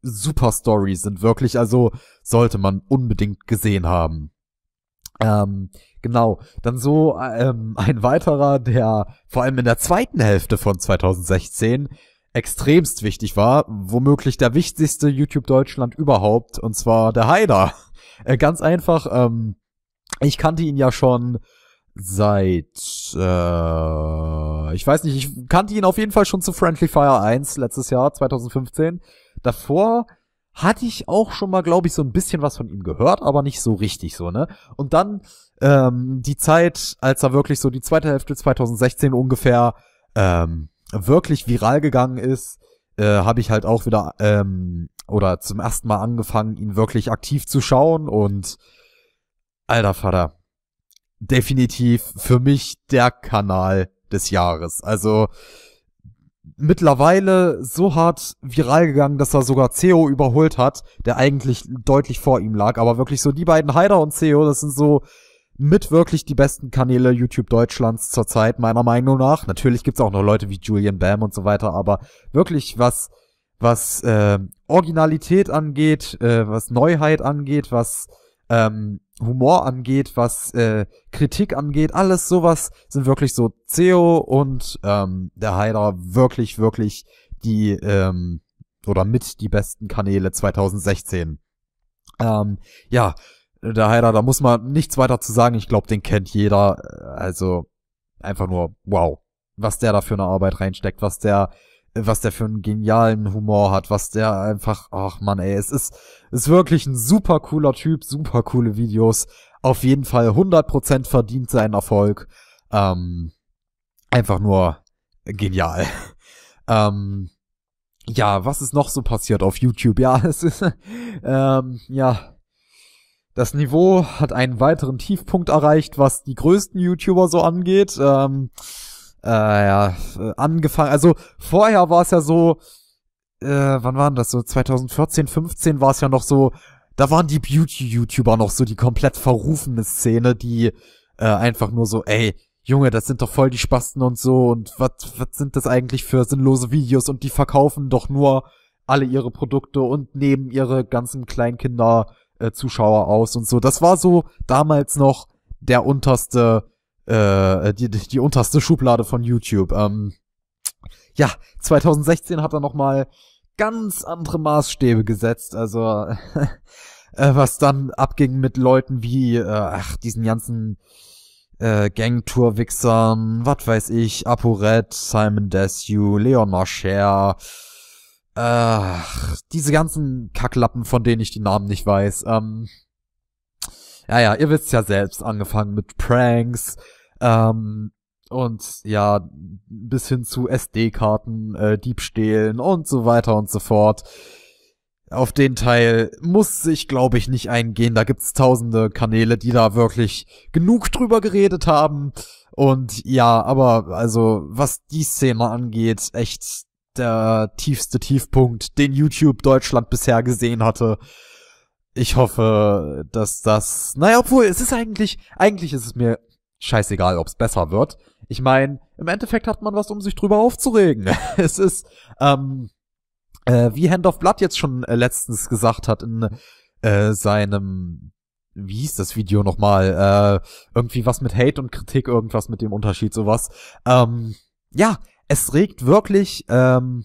super Story sind wirklich, also sollte man unbedingt gesehen haben. Ähm, genau, dann so ähm, ein weiterer, der vor allem in der zweiten Hälfte von 2016 extremst wichtig war, womöglich der wichtigste YouTube Deutschland überhaupt, und zwar der Haider. Äh, ganz einfach, ähm, ich kannte ihn ja schon seit, äh, ich weiß nicht, ich kannte ihn auf jeden Fall schon zu Friendly Fire 1 letztes Jahr, 2015 davor hatte ich auch schon mal, glaube ich, so ein bisschen was von ihm gehört, aber nicht so richtig so, ne? Und dann ähm, die Zeit, als er wirklich so die zweite Hälfte 2016 ungefähr ähm, wirklich viral gegangen ist, äh, habe ich halt auch wieder ähm, oder zum ersten Mal angefangen, ihn wirklich aktiv zu schauen und alter Vater, definitiv für mich der Kanal des Jahres. Also mittlerweile so hart viral gegangen, dass er sogar Ceo überholt hat, der eigentlich deutlich vor ihm lag. Aber wirklich so die beiden Haider und Ceo, das sind so mit wirklich die besten Kanäle YouTube Deutschlands zurzeit, meiner Meinung nach. Natürlich gibt's auch noch Leute wie Julian Bam und so weiter, aber wirklich was, was äh, Originalität angeht, äh, was Neuheit angeht, was ähm, Humor angeht, was äh, Kritik angeht, alles sowas sind wirklich so Zeo und ähm, der Haider wirklich, wirklich die ähm, oder mit die besten Kanäle 2016. Ähm, ja, der Haider, da muss man nichts weiter zu sagen. Ich glaube, den kennt jeder. Äh, also einfach nur wow, was der da für eine Arbeit reinsteckt, was der was der für einen genialen Humor hat, was der einfach, ach man, ey, es ist, ist wirklich ein super cooler Typ, super coole Videos. Auf jeden Fall 100% verdient seinen Erfolg. Ähm, einfach nur genial. ähm, ja, was ist noch so passiert auf YouTube? Ja, es ist, ähm, ja. Das Niveau hat einen weiteren Tiefpunkt erreicht, was die größten YouTuber so angeht. Ähm, äh, ja, äh, angefangen. Also vorher war es ja so, äh, wann waren das so? 2014, 15 war es ja noch so, da waren die Beauty-YouTuber noch so die komplett verrufene Szene, die äh, einfach nur so, ey, Junge, das sind doch voll die Spasten und so und was sind das eigentlich für sinnlose Videos und die verkaufen doch nur alle ihre Produkte und nehmen ihre ganzen Kleinkinder äh, Zuschauer aus und so. Das war so damals noch der unterste äh, die, die, die unterste Schublade von YouTube. Ähm, ja, 2016 hat er nochmal ganz andere Maßstäbe gesetzt. Also äh, was dann abging mit Leuten wie äh, ach, diesen ganzen äh, gangtour wichsern was weiß ich, ApoRed, Simon Desue, Leon Marcher, äh, diese ganzen Kacklappen, von denen ich die Namen nicht weiß. Ähm, ja, ja, ihr wisst ja selbst, angefangen mit Pranks, ähm, und ja, bis hin zu SD-Karten, äh, Diebstählen und so weiter und so fort. Auf den Teil muss ich, glaube ich, nicht eingehen. Da gibt's tausende Kanäle, die da wirklich genug drüber geredet haben. Und ja, aber also, was die Szene angeht, echt der tiefste Tiefpunkt, den YouTube Deutschland bisher gesehen hatte. Ich hoffe, dass das, naja, obwohl, es ist eigentlich, eigentlich ist es mir scheißegal, ob es besser wird. Ich meine, im Endeffekt hat man was, um sich drüber aufzuregen. es ist, ähm, äh, wie Hand of Blood jetzt schon äh, letztens gesagt hat in äh, seinem, wie hieß das Video nochmal, äh, irgendwie was mit Hate und Kritik, irgendwas mit dem Unterschied, sowas. Ähm, ja, es regt wirklich ähm,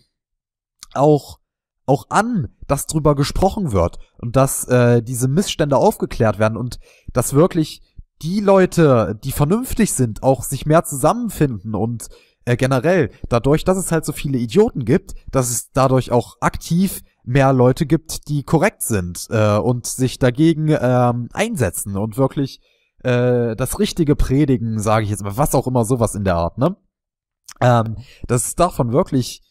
auch auch an, dass drüber gesprochen wird und dass äh, diese Missstände aufgeklärt werden und dass wirklich die Leute, die vernünftig sind, auch sich mehr zusammenfinden und äh, generell, dadurch, dass es halt so viele Idioten gibt, dass es dadurch auch aktiv mehr Leute gibt, die korrekt sind äh, und sich dagegen ähm, einsetzen und wirklich äh, das Richtige predigen, sage ich jetzt mal, was auch immer sowas in der Art, ne? Ähm, dass es davon wirklich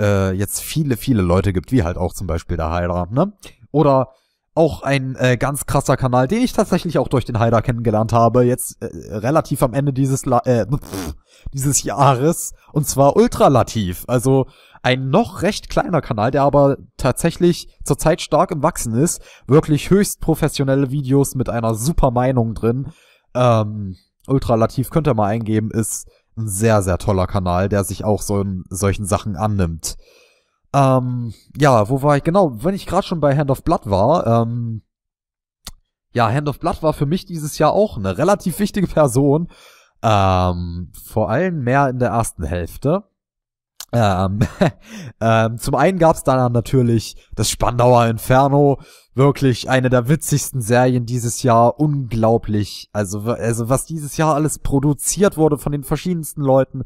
äh, jetzt viele, viele Leute gibt, wie halt auch zum Beispiel der Heirat, ne? Oder auch ein äh, ganz krasser Kanal, den ich tatsächlich auch durch den Haider kennengelernt habe, jetzt äh, relativ am Ende dieses, La äh, pff, dieses Jahres, und zwar Ultralativ. Also ein noch recht kleiner Kanal, der aber tatsächlich zurzeit stark im Wachsen ist. Wirklich höchst professionelle Videos mit einer super Meinung drin. Ähm, Ultralativ könnt ihr mal eingeben, ist ein sehr, sehr toller Kanal, der sich auch so in solchen Sachen annimmt. Ähm, ja, wo war ich? Genau, wenn ich gerade schon bei Hand of Blood war, ähm, ja, Hand of Blood war für mich dieses Jahr auch eine relativ wichtige Person. Ähm, vor allem mehr in der ersten Hälfte. Ähm, ähm, zum einen gab es dann natürlich das Spandauer Inferno, wirklich eine der witzigsten Serien dieses Jahr, unglaublich. Also, also was dieses Jahr alles produziert wurde von den verschiedensten Leuten.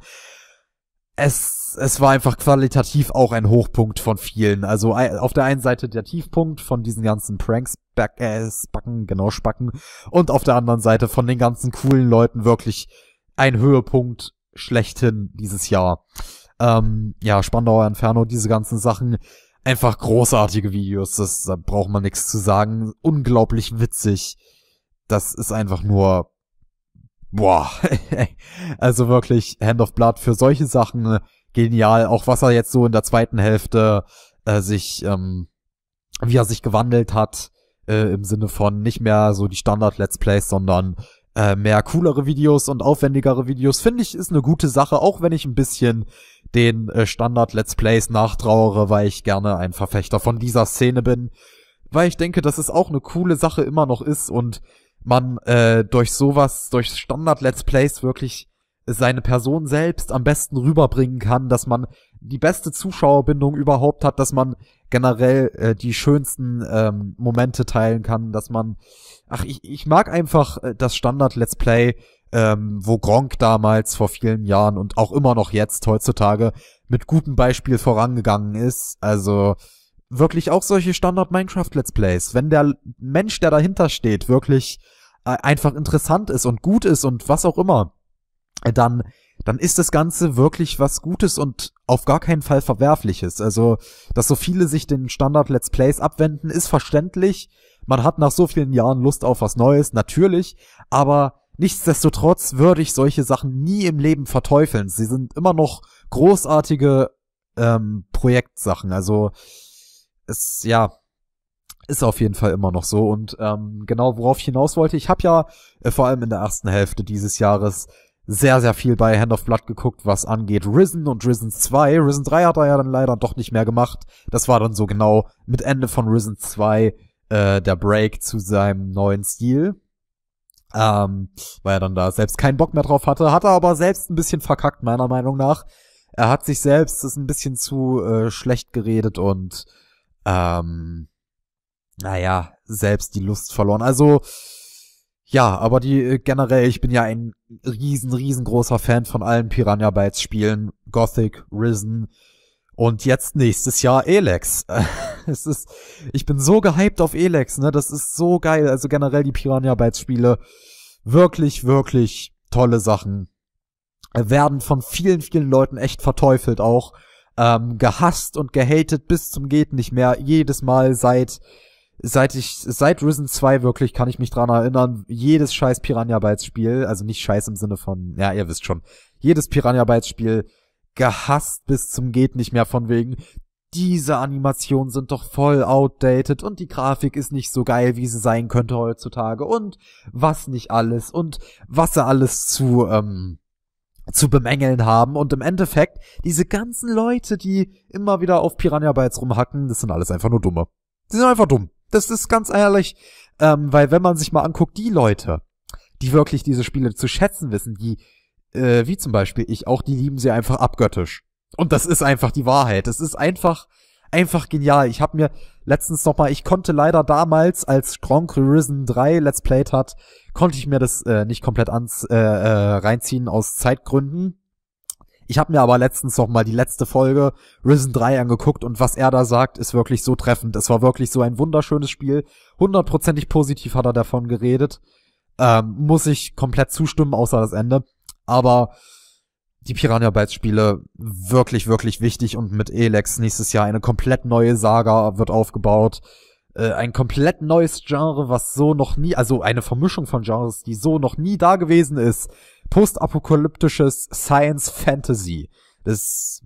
Es es war einfach qualitativ auch ein Hochpunkt von vielen. Also auf der einen Seite der Tiefpunkt von diesen ganzen Pranks, Back, äh, Spacken, genau Spacken, und auf der anderen Seite von den ganzen coolen Leuten wirklich ein Höhepunkt schlechthin dieses Jahr. Ähm, ja, Spandauer Inferno, diese ganzen Sachen. Einfach großartige Videos, das, da braucht man nichts zu sagen. Unglaublich witzig. Das ist einfach nur, boah. also wirklich Hand of Blood für solche Sachen genial. Auch was er jetzt so in der zweiten Hälfte äh, sich, ähm, wie er sich gewandelt hat, äh, im Sinne von nicht mehr so die Standard-Let's Plays, sondern äh, mehr coolere Videos und aufwendigere Videos, finde ich, ist eine gute Sache, auch wenn ich ein bisschen den äh, Standard-Let's Plays nachtrauere, weil ich gerne ein Verfechter von dieser Szene bin. Weil ich denke, dass es auch eine coole Sache immer noch ist und man äh, durch sowas, durch Standard-Let's Plays wirklich seine Person selbst am besten rüberbringen kann, dass man die beste Zuschauerbindung überhaupt hat, dass man generell äh, die schönsten ähm, Momente teilen kann, dass man, ach, ich, ich mag einfach äh, das Standard-Let's Play, ähm, wo Gronk damals vor vielen Jahren und auch immer noch jetzt heutzutage mit gutem Beispiel vorangegangen ist. Also wirklich auch solche Standard-Minecraft-Let's Plays. Wenn der Mensch, der dahinter steht, wirklich äh, einfach interessant ist und gut ist und was auch immer dann, dann ist das Ganze wirklich was Gutes und auf gar keinen Fall Verwerfliches. Also, dass so viele sich den Standard Let's Plays abwenden, ist verständlich. Man hat nach so vielen Jahren Lust auf was Neues, natürlich, aber nichtsdestotrotz würde ich solche Sachen nie im Leben verteufeln. Sie sind immer noch großartige ähm, Projektsachen. Also es ja ist auf jeden Fall immer noch so und ähm, genau worauf ich hinaus wollte. Ich habe ja äh, vor allem in der ersten Hälfte dieses Jahres sehr, sehr viel bei Hand of Blood geguckt, was angeht Risen und Risen 2. Risen 3 hat er ja dann leider doch nicht mehr gemacht. Das war dann so genau mit Ende von Risen 2 äh, der Break zu seinem neuen Stil. Ähm, weil er dann da selbst keinen Bock mehr drauf hatte, hat er aber selbst ein bisschen verkackt, meiner Meinung nach. Er hat sich selbst ist ein bisschen zu äh, schlecht geredet und ähm, naja, selbst die Lust verloren. Also ja, aber die äh, generell, ich bin ja ein riesen, riesengroßer Fan von allen Piranha Bytes Spielen. Gothic, Risen und jetzt nächstes Jahr Elex. es ist, ich bin so gehyped auf Elex, ne? Das ist so geil. Also generell die Piranha Bytes Spiele. Wirklich, wirklich tolle Sachen. Äh, werden von vielen, vielen Leuten echt verteufelt auch. Ähm, gehasst und gehatet bis zum geht nicht mehr. Jedes Mal seit seit ich, seit Risen 2 wirklich kann ich mich dran erinnern, jedes scheiß Piranha Bytes Spiel, also nicht scheiß im Sinne von, ja, ihr wisst schon, jedes Piranha Bytes Spiel gehasst bis zum geht nicht mehr von wegen, diese Animationen sind doch voll outdated und die Grafik ist nicht so geil, wie sie sein könnte heutzutage und was nicht alles und was sie alles zu, ähm, zu bemängeln haben. Und im Endeffekt, diese ganzen Leute, die immer wieder auf Piranha Bytes rumhacken, das sind alles einfach nur Dumme. Die sind einfach dumm. Das ist ganz ehrlich, ähm, weil wenn man sich mal anguckt, die Leute, die wirklich diese Spiele zu schätzen wissen, die, äh, wie zum Beispiel ich auch, die lieben sie einfach abgöttisch. Und das ist einfach die Wahrheit. Das ist einfach, einfach genial. Ich hab mir letztens noch mal, ich konnte leider damals, als Gronk Risen 3 Let's Played hat, konnte ich mir das äh, nicht komplett ans, äh, äh, reinziehen aus Zeitgründen. Ich habe mir aber letztens noch mal die letzte Folge Risen 3 angeguckt und was er da sagt, ist wirklich so treffend. Es war wirklich so ein wunderschönes Spiel. Hundertprozentig positiv hat er davon geredet. Ähm, muss ich komplett zustimmen, außer das Ende. Aber die Piranha Bytes Spiele wirklich, wirklich wichtig und mit Elex nächstes Jahr eine komplett neue Saga wird aufgebaut äh, ein komplett neues Genre, was so noch nie, also eine Vermischung von Genres, die so noch nie da gewesen ist. Postapokalyptisches Science Fantasy. Das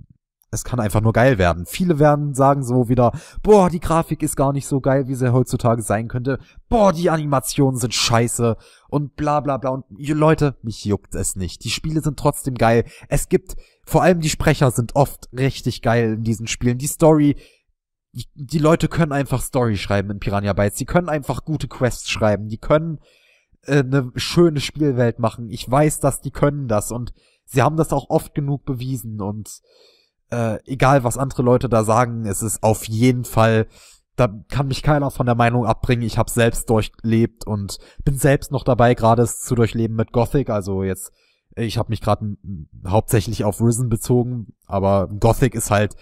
es kann einfach nur geil werden. Viele werden sagen so wieder, boah, die Grafik ist gar nicht so geil, wie sie heutzutage sein könnte. Boah, die Animationen sind scheiße und bla bla bla. Und Leute, mich juckt es nicht. Die Spiele sind trotzdem geil. Es gibt, vor allem die Sprecher sind oft richtig geil in diesen Spielen. Die Story die Leute können einfach Story schreiben in Piranha Bytes. Die können einfach gute Quests schreiben. Die können äh, eine schöne Spielwelt machen. Ich weiß dass die können das. Und sie haben das auch oft genug bewiesen. Und äh, egal, was andere Leute da sagen, es ist auf jeden Fall, da kann mich keiner von der Meinung abbringen. Ich habe selbst durchlebt und bin selbst noch dabei, gerade es zu durchleben mit Gothic. Also jetzt, ich habe mich gerade hauptsächlich auf Risen bezogen. Aber Gothic ist halt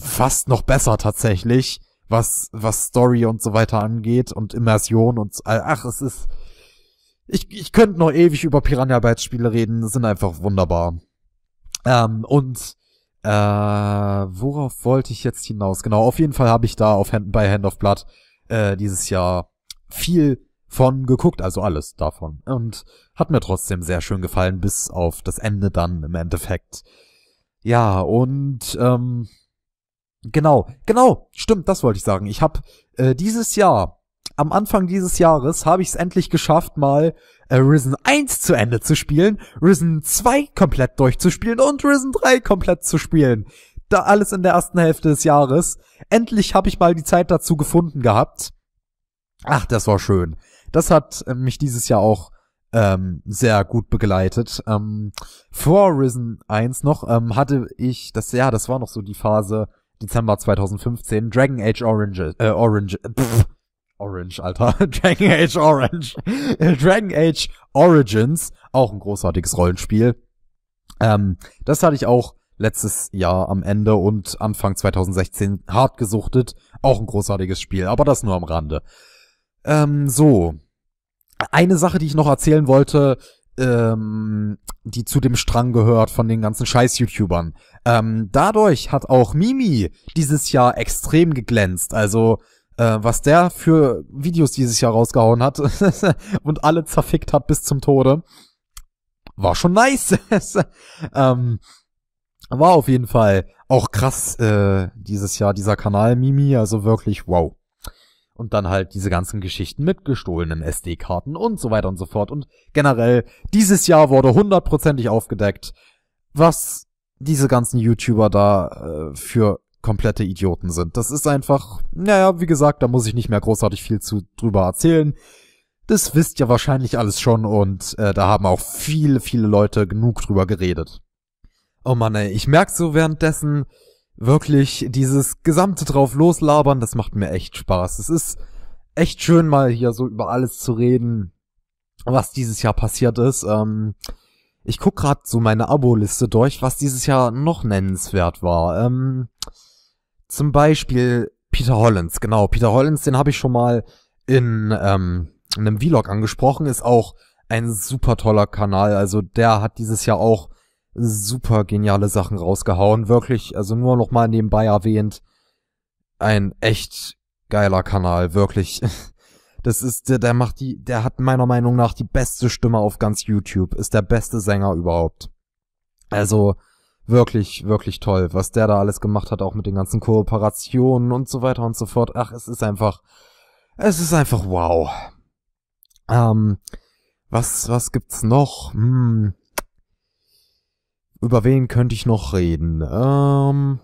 fast noch besser tatsächlich, was, was Story und so weiter angeht und Immersion und, äh, ach, es ist, ich, ich könnte noch ewig über Piranha Bytes Spiele reden, sind einfach wunderbar. Ähm, und äh, worauf wollte ich jetzt hinaus? Genau, auf jeden Fall habe ich da auf Hand, bei Hand of Blood äh, dieses Jahr viel von geguckt, also alles davon. Und hat mir trotzdem sehr schön gefallen, bis auf das Ende dann im Endeffekt. Ja, und ähm, genau, genau, stimmt, das wollte ich sagen. Ich habe äh, dieses Jahr, am Anfang dieses Jahres, habe ich es endlich geschafft, mal äh, Risen 1 zu Ende zu spielen, Risen 2 komplett durchzuspielen und Risen 3 komplett zu spielen. Da alles in der ersten Hälfte des Jahres. Endlich habe ich mal die Zeit dazu gefunden gehabt. Ach, das war schön. Das hat äh, mich dieses Jahr auch ähm, sehr gut begleitet. Ähm, vor Risen 1 noch ähm, hatte ich, das ja, das war noch so die Phase Dezember 2015, Dragon Age Orange, äh, Orange, pff, Orange, Alter. Dragon Age Orange. Dragon Age Origins, auch ein großartiges Rollenspiel. Ähm, das hatte ich auch letztes Jahr am Ende und Anfang 2016 hart gesuchtet. Auch ein großartiges Spiel, aber das nur am Rande. Ähm, so, eine Sache, die ich noch erzählen wollte, ähm, die zu dem Strang gehört von den ganzen Scheiß-YouTubern. Ähm, dadurch hat auch Mimi dieses Jahr extrem geglänzt. Also äh, was der für Videos dieses Jahr rausgehauen hat und alle zerfickt hat bis zum Tode, war schon nice. ähm, war auf jeden Fall auch krass äh, dieses Jahr dieser Kanal Mimi. Also wirklich wow und dann halt diese ganzen Geschichten mit gestohlenen SD-Karten und so weiter und so fort. Und generell, dieses Jahr wurde hundertprozentig aufgedeckt, was diese ganzen YouTuber da äh, für komplette Idioten sind. Das ist einfach, naja, wie gesagt, da muss ich nicht mehr großartig viel zu drüber erzählen. Das wisst ihr wahrscheinlich alles schon und äh, da haben auch viele, viele Leute genug drüber geredet. Oh Mann, ey, ich merk so währenddessen, wirklich dieses gesamte drauf loslabern, das macht mir echt Spaß. Es ist echt schön, mal hier so über alles zu reden, was dieses Jahr passiert ist. Ähm, ich guck gerade so meine Abo-Liste durch, was dieses Jahr noch nennenswert war. Ähm, zum Beispiel Peter Hollins, genau. Peter Hollins, den habe ich schon mal in, ähm, in einem Vlog angesprochen, ist auch ein super toller Kanal. Also der hat dieses Jahr auch super geniale Sachen rausgehauen. Wirklich, also nur noch mal nebenbei erwähnt, ein echt geiler Kanal, wirklich. Das ist, der, der macht die, der hat meiner Meinung nach die beste Stimme auf ganz YouTube, ist der beste Sänger überhaupt. Also wirklich, wirklich toll, was der da alles gemacht hat, auch mit den ganzen Kooperationen und so weiter und so fort. Ach, es ist einfach, es ist einfach wow. Ähm, was, was gibt's noch? Hm, über wen könnte ich noch reden? Ähm,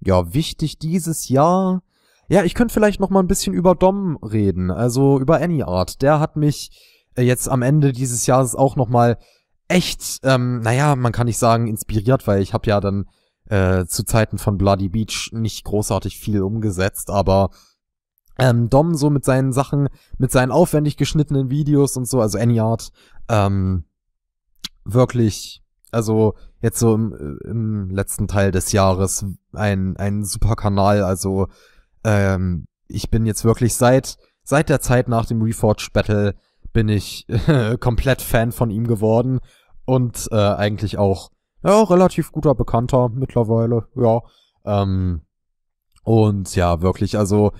ja, wichtig dieses Jahr. Ja, ich könnte vielleicht noch mal ein bisschen über Dom reden, also über Any Art. Der hat mich äh, jetzt am Ende dieses Jahres auch noch mal echt, ähm, naja, man kann nicht sagen inspiriert, weil ich habe ja dann äh, zu Zeiten von Bloody Beach nicht großartig viel umgesetzt, aber ähm, Dom so mit seinen Sachen, mit seinen aufwendig geschnittenen Videos und so, also Any Art, ähm, wirklich also jetzt so im, im letzten Teil des Jahres ein, ein super Kanal. Also ähm, ich bin jetzt wirklich seit, seit der Zeit nach dem Reforged Battle bin ich komplett Fan von ihm geworden und äh, eigentlich auch ja, relativ guter Bekannter mittlerweile, ja. Ähm, und ja, wirklich, also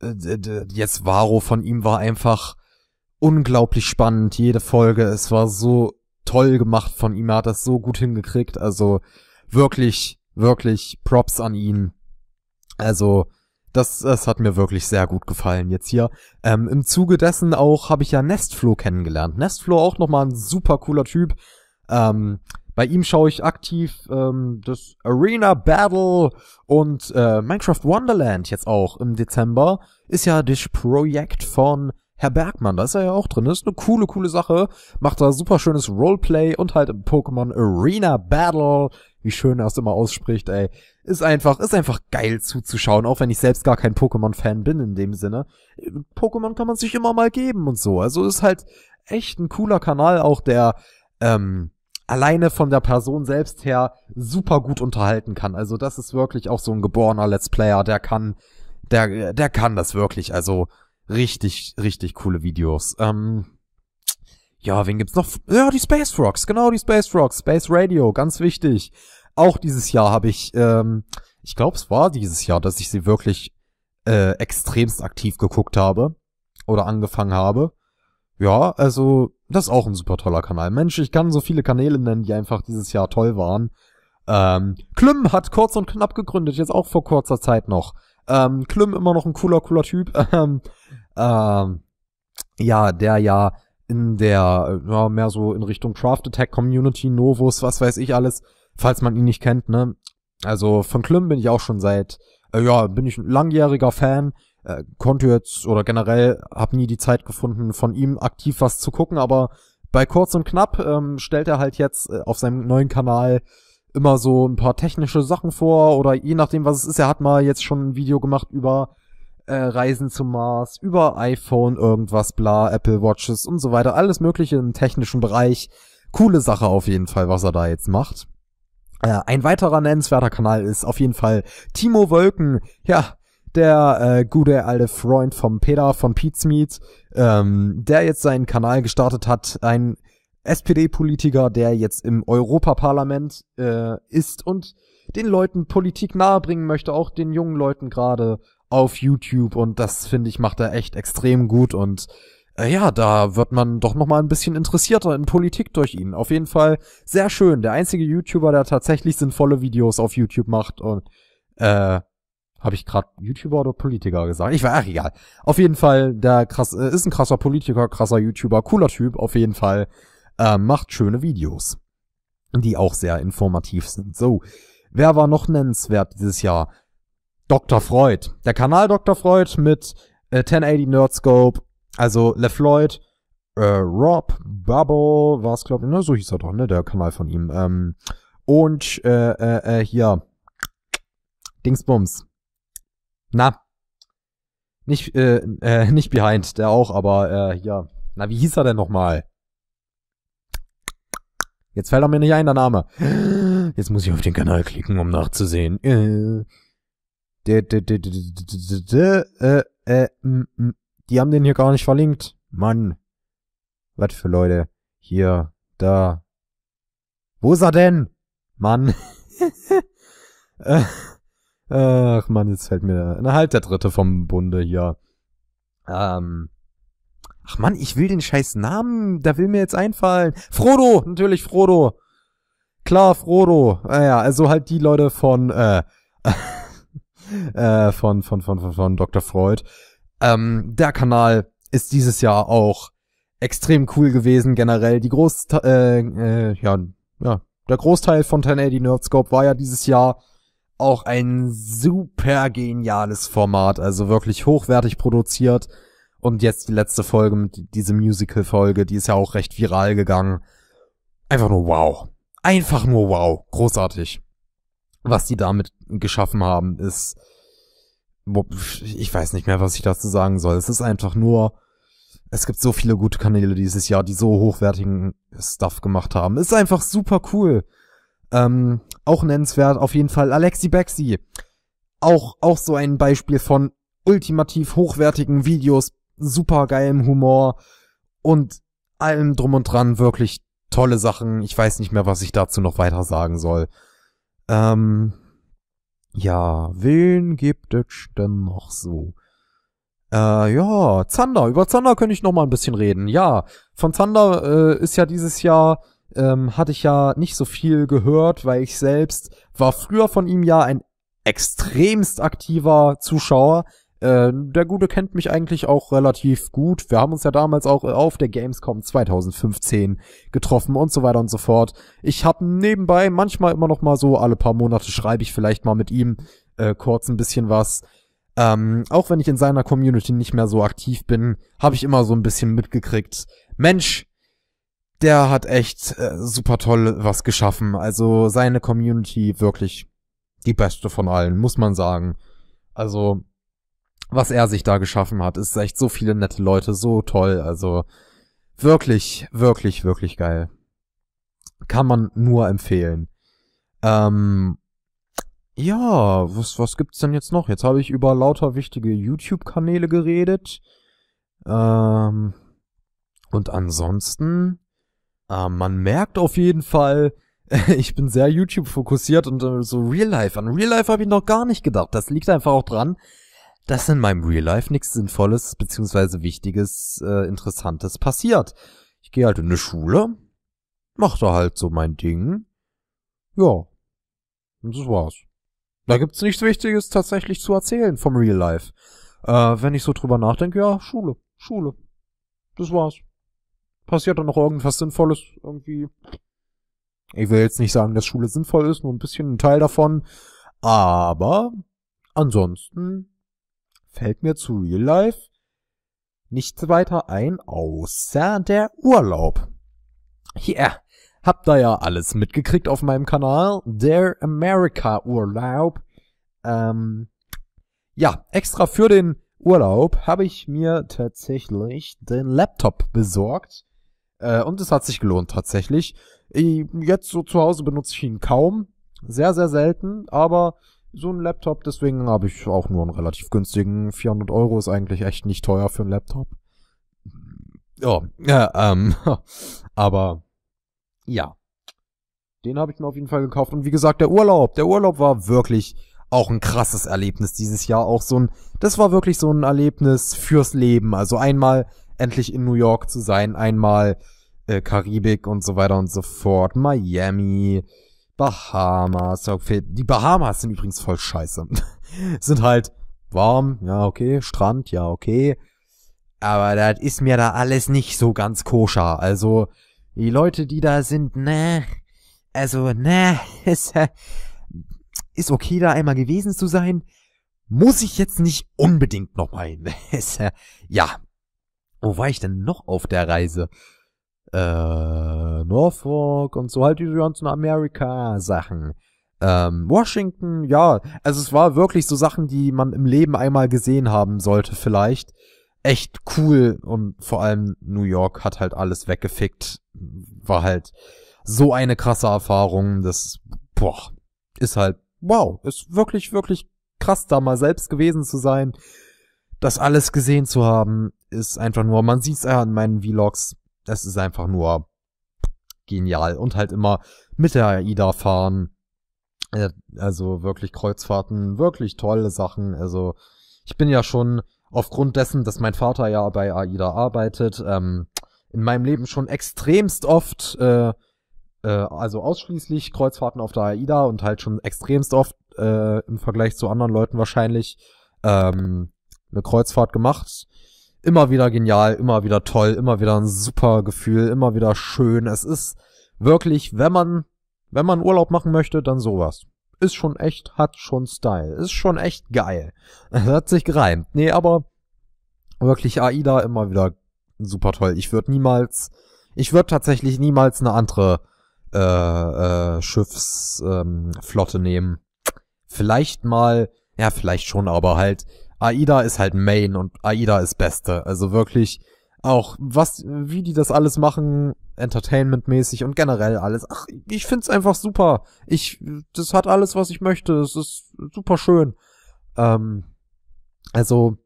äh, jetzt Varo von ihm war einfach unglaublich spannend, jede Folge. Es war so toll gemacht von ihm. Er hat das so gut hingekriegt. Also wirklich, wirklich Props an ihn. Also das, das hat mir wirklich sehr gut gefallen jetzt hier. Ähm, Im Zuge dessen auch habe ich ja Nestflo kennengelernt. Nestflo auch nochmal ein super cooler Typ. Ähm, bei ihm schaue ich aktiv ähm, das Arena Battle und äh, Minecraft Wonderland jetzt auch im Dezember. Ist ja das Projekt von Herr Bergmann, da ist er ja auch drin. Das ist eine coole, coole Sache. Macht da super schönes Roleplay und halt im Pokémon Arena Battle. Wie schön er es immer ausspricht, ey. Ist einfach, ist einfach geil zuzuschauen, auch wenn ich selbst gar kein Pokémon-Fan bin in dem Sinne. Pokémon kann man sich immer mal geben und so. Also ist halt echt ein cooler Kanal, auch der, ähm, alleine von der Person selbst her super gut unterhalten kann. Also das ist wirklich auch so ein geborener Let's Player, der kann, der, der kann das wirklich. Also Richtig, richtig coole Videos. Ähm, ja, wen gibt's noch? Ja, die Space Rocks, genau die Space Rocks, Space Radio, ganz wichtig. Auch dieses Jahr habe ich, ähm, ich glaube, es war dieses Jahr, dass ich sie wirklich äh, extremst aktiv geguckt habe oder angefangen habe. Ja, also das ist auch ein super toller Kanal. Mensch, ich kann so viele Kanäle nennen, die einfach dieses Jahr toll waren. Ähm, Klüm hat kurz und knapp gegründet, jetzt auch vor kurzer Zeit noch. Ähm, Klim immer noch ein cooler, cooler Typ. Ähm, ähm, ja, der ja in der, ja, mehr so in Richtung Craft Attack Community, Novus, was weiß ich alles, falls man ihn nicht kennt, ne? Also von Klim bin ich auch schon seit, äh, ja, bin ich ein langjähriger Fan äh, konnte jetzt oder generell habe nie die Zeit gefunden, von ihm aktiv was zu gucken, aber bei kurz und knapp ähm, stellt er halt jetzt äh, auf seinem neuen Kanal immer so ein paar technische Sachen vor oder je nachdem, was es ist. Er hat mal jetzt schon ein Video gemacht über äh, Reisen zum Mars, über iPhone, irgendwas, bla, Apple Watches und so weiter. Alles Mögliche im technischen Bereich. Coole Sache auf jeden Fall, was er da jetzt macht. Äh, ein weiterer nennenswerter Kanal ist auf jeden Fall Timo Wolken. Ja, der äh, gute alte Freund vom Peter von Pete's Meat, ähm, der jetzt seinen Kanal gestartet hat. Ein SPD-Politiker, der jetzt im Europaparlament äh, ist und den Leuten Politik nahebringen möchte, auch den jungen Leuten gerade auf YouTube. Und das, finde ich, macht er echt extrem gut. Und äh, ja, da wird man doch nochmal ein bisschen interessierter in Politik durch ihn. Auf jeden Fall sehr schön. Der einzige YouTuber, der tatsächlich sinnvolle Videos auf YouTube macht. Und äh, habe ich gerade YouTuber oder Politiker gesagt? Ich war ach egal. Auf jeden Fall, der krass, äh, ist ein krasser Politiker, krasser YouTuber, cooler Typ, auf jeden Fall äh, macht schöne Videos, die auch sehr informativ sind. So, wer war noch nennenswert dieses Jahr? Dr. Freud. Der Kanal Dr. Freud mit äh, 1080 Nerdscope, also LeFloid, äh, Rob Bubble war es, glaube ich, ne? so hieß er doch, ne? der Kanal von ihm. Ähm, und äh, äh, äh hier, Dingsbums. Na, nicht, äh, äh, nicht Behind, der auch, aber äh, ja. Na, wie hieß er denn nochmal? Jetzt fällt er mir nicht ein, der Name. Jetzt muss ich auf den Kanal klicken, um nachzusehen. Die haben den hier gar nicht verlinkt. Mann. Was für Leute. Hier, da. Wo ist er denn? Mann. Ach man, jetzt fällt mir. Na halt der dritte vom Bunde hier. Ähm. Ach Mann, ich will den scheiß Namen, da will mir jetzt einfallen. Frodo, natürlich Frodo. Klar, Frodo. Naja, ah also halt die Leute von, äh, äh, von, von, von, von, von Dr. Freud. Ähm, der Kanal ist dieses Jahr auch extrem cool gewesen, generell. Die Groß, äh, äh, ja, ja, der Großteil von 1080 Nerdscope war ja dieses Jahr auch ein super geniales Format, also wirklich hochwertig produziert und jetzt die letzte Folge mit diese Musical-Folge, die ist ja auch recht viral gegangen. Einfach nur wow. Einfach nur wow. Großartig. Was die damit geschaffen haben, ist, ich weiß nicht mehr, was ich dazu sagen soll. Es ist einfach nur, es gibt so viele gute Kanäle dieses Jahr, die so hochwertigen Stuff gemacht haben. Ist einfach super cool. Ähm, auch nennenswert auf jeden Fall Alexi Bexi. Auch, auch so ein Beispiel von ultimativ hochwertigen Videos super geilem Humor und allem drum und dran wirklich tolle Sachen. Ich weiß nicht mehr, was ich dazu noch weiter sagen soll. Ähm, ja, wen gibt es denn noch so? Äh, ja, Zander. Über Zander könnte ich noch mal ein bisschen reden. Ja, von Zander äh, ist ja dieses Jahr, ähm, hatte ich ja nicht so viel gehört, weil ich selbst war früher von ihm ja ein extremst aktiver Zuschauer. Äh, der Gute kennt mich eigentlich auch relativ gut. Wir haben uns ja damals auch auf der Gamescom 2015 getroffen und so weiter und so fort. Ich habe nebenbei manchmal immer noch mal so, alle paar Monate schreibe ich vielleicht mal mit ihm äh, kurz ein bisschen was. Ähm, auch wenn ich in seiner Community nicht mehr so aktiv bin, habe ich immer so ein bisschen mitgekriegt. Mensch, der hat echt äh, super toll was geschaffen. Also seine Community wirklich die beste von allen, muss man sagen. Also was er sich da geschaffen hat. ist echt so viele nette Leute, so toll. Also wirklich, wirklich, wirklich geil. Kann man nur empfehlen. Ähm, ja, was, was gibt's denn jetzt noch? Jetzt habe ich über lauter wichtige YouTube-Kanäle geredet. Ähm, und ansonsten, äh, man merkt auf jeden Fall, ich bin sehr YouTube-fokussiert und äh, so Real Life. An Real Life habe ich noch gar nicht gedacht. Das liegt einfach auch dran, dass in meinem Real Life nichts Sinnvolles beziehungsweise Wichtiges, äh, Interessantes passiert. Ich gehe halt in eine Schule, mach da halt so mein Ding. Ja. Und das war's. Da gibt's nichts Wichtiges tatsächlich zu erzählen vom Real Life. Äh, wenn ich so drüber nachdenke, ja, Schule, Schule. Das war's. Passiert da noch irgendwas Sinnvolles, irgendwie. Ich will jetzt nicht sagen, dass Schule sinnvoll ist, nur ein bisschen ein Teil davon. Aber ansonsten fällt mir zu Real Life nichts weiter ein, außer der Urlaub. Yeah, habt da ja alles mitgekriegt auf meinem Kanal. Der America Urlaub. Ähm, ja, extra für den Urlaub habe ich mir tatsächlich den Laptop besorgt. Äh, und es hat sich gelohnt tatsächlich. Ich, ähm, jetzt so zu Hause benutze ich ihn kaum. Sehr, sehr selten, aber so einen Laptop, deswegen habe ich auch nur einen relativ günstigen. 400 Euro ist eigentlich echt nicht teuer für einen Laptop. Ja, äh, ähm, aber ja. Den habe ich mir auf jeden Fall gekauft. Und wie gesagt, der Urlaub. Der Urlaub war wirklich auch ein krasses Erlebnis dieses Jahr. Auch so ein, das war wirklich so ein Erlebnis fürs Leben. Also einmal endlich in New York zu sein, einmal äh, Karibik und so weiter und so fort, Miami, Bahamas. Okay. Die Bahamas sind übrigens voll scheiße. sind halt warm, ja, okay. Strand, ja, okay. Aber das ist mir da alles nicht so ganz koscher. Also, die Leute, die da sind, ne, also, ne, ist, äh, ist okay, da einmal gewesen zu sein. Muss ich jetzt nicht unbedingt noch mal hin. Äh, ja. Wo war ich denn noch auf der Reise? äh, Norfolk und so halt diese ganzen Amerika-Sachen. Ähm, Washington, ja, also es war wirklich so Sachen, die man im Leben einmal gesehen haben sollte vielleicht. Echt cool und vor allem New York hat halt alles weggefickt. War halt so eine krasse Erfahrung, das, boah, ist halt, wow, ist wirklich, wirklich krass, da mal selbst gewesen zu sein. Das alles gesehen zu haben, ist einfach nur, man sieht's ja an meinen Vlogs, das ist einfach nur genial. Und halt immer mit der AIDA fahren. Äh, also wirklich Kreuzfahrten, wirklich tolle Sachen. Also ich bin ja schon aufgrund dessen, dass mein Vater ja bei AIDA arbeitet, ähm, in meinem Leben schon extremst oft, äh, äh, also ausschließlich Kreuzfahrten auf der AIDA und halt schon extremst oft äh, im Vergleich zu anderen Leuten wahrscheinlich ähm, eine Kreuzfahrt gemacht immer wieder genial, immer wieder toll, immer wieder ein super Gefühl, immer wieder schön. Es ist wirklich, wenn man, wenn man Urlaub machen möchte, dann sowas. Ist schon echt, hat schon Style. Ist schon echt geil. Hat sich gereimt. Nee, aber wirklich AIDA immer wieder super toll. Ich würde niemals, ich würde tatsächlich niemals eine andere äh, äh, Schiffsflotte ähm, Flotte nehmen. Vielleicht mal, ja, vielleicht schon, aber halt AIDA ist halt Main und AIDA ist Beste. Also wirklich auch, was, wie die das alles machen, Entertainment-mäßig und generell alles. Ach, ich find's einfach super. Ich, das hat alles, was ich möchte. Es ist super schön. Ähm, also,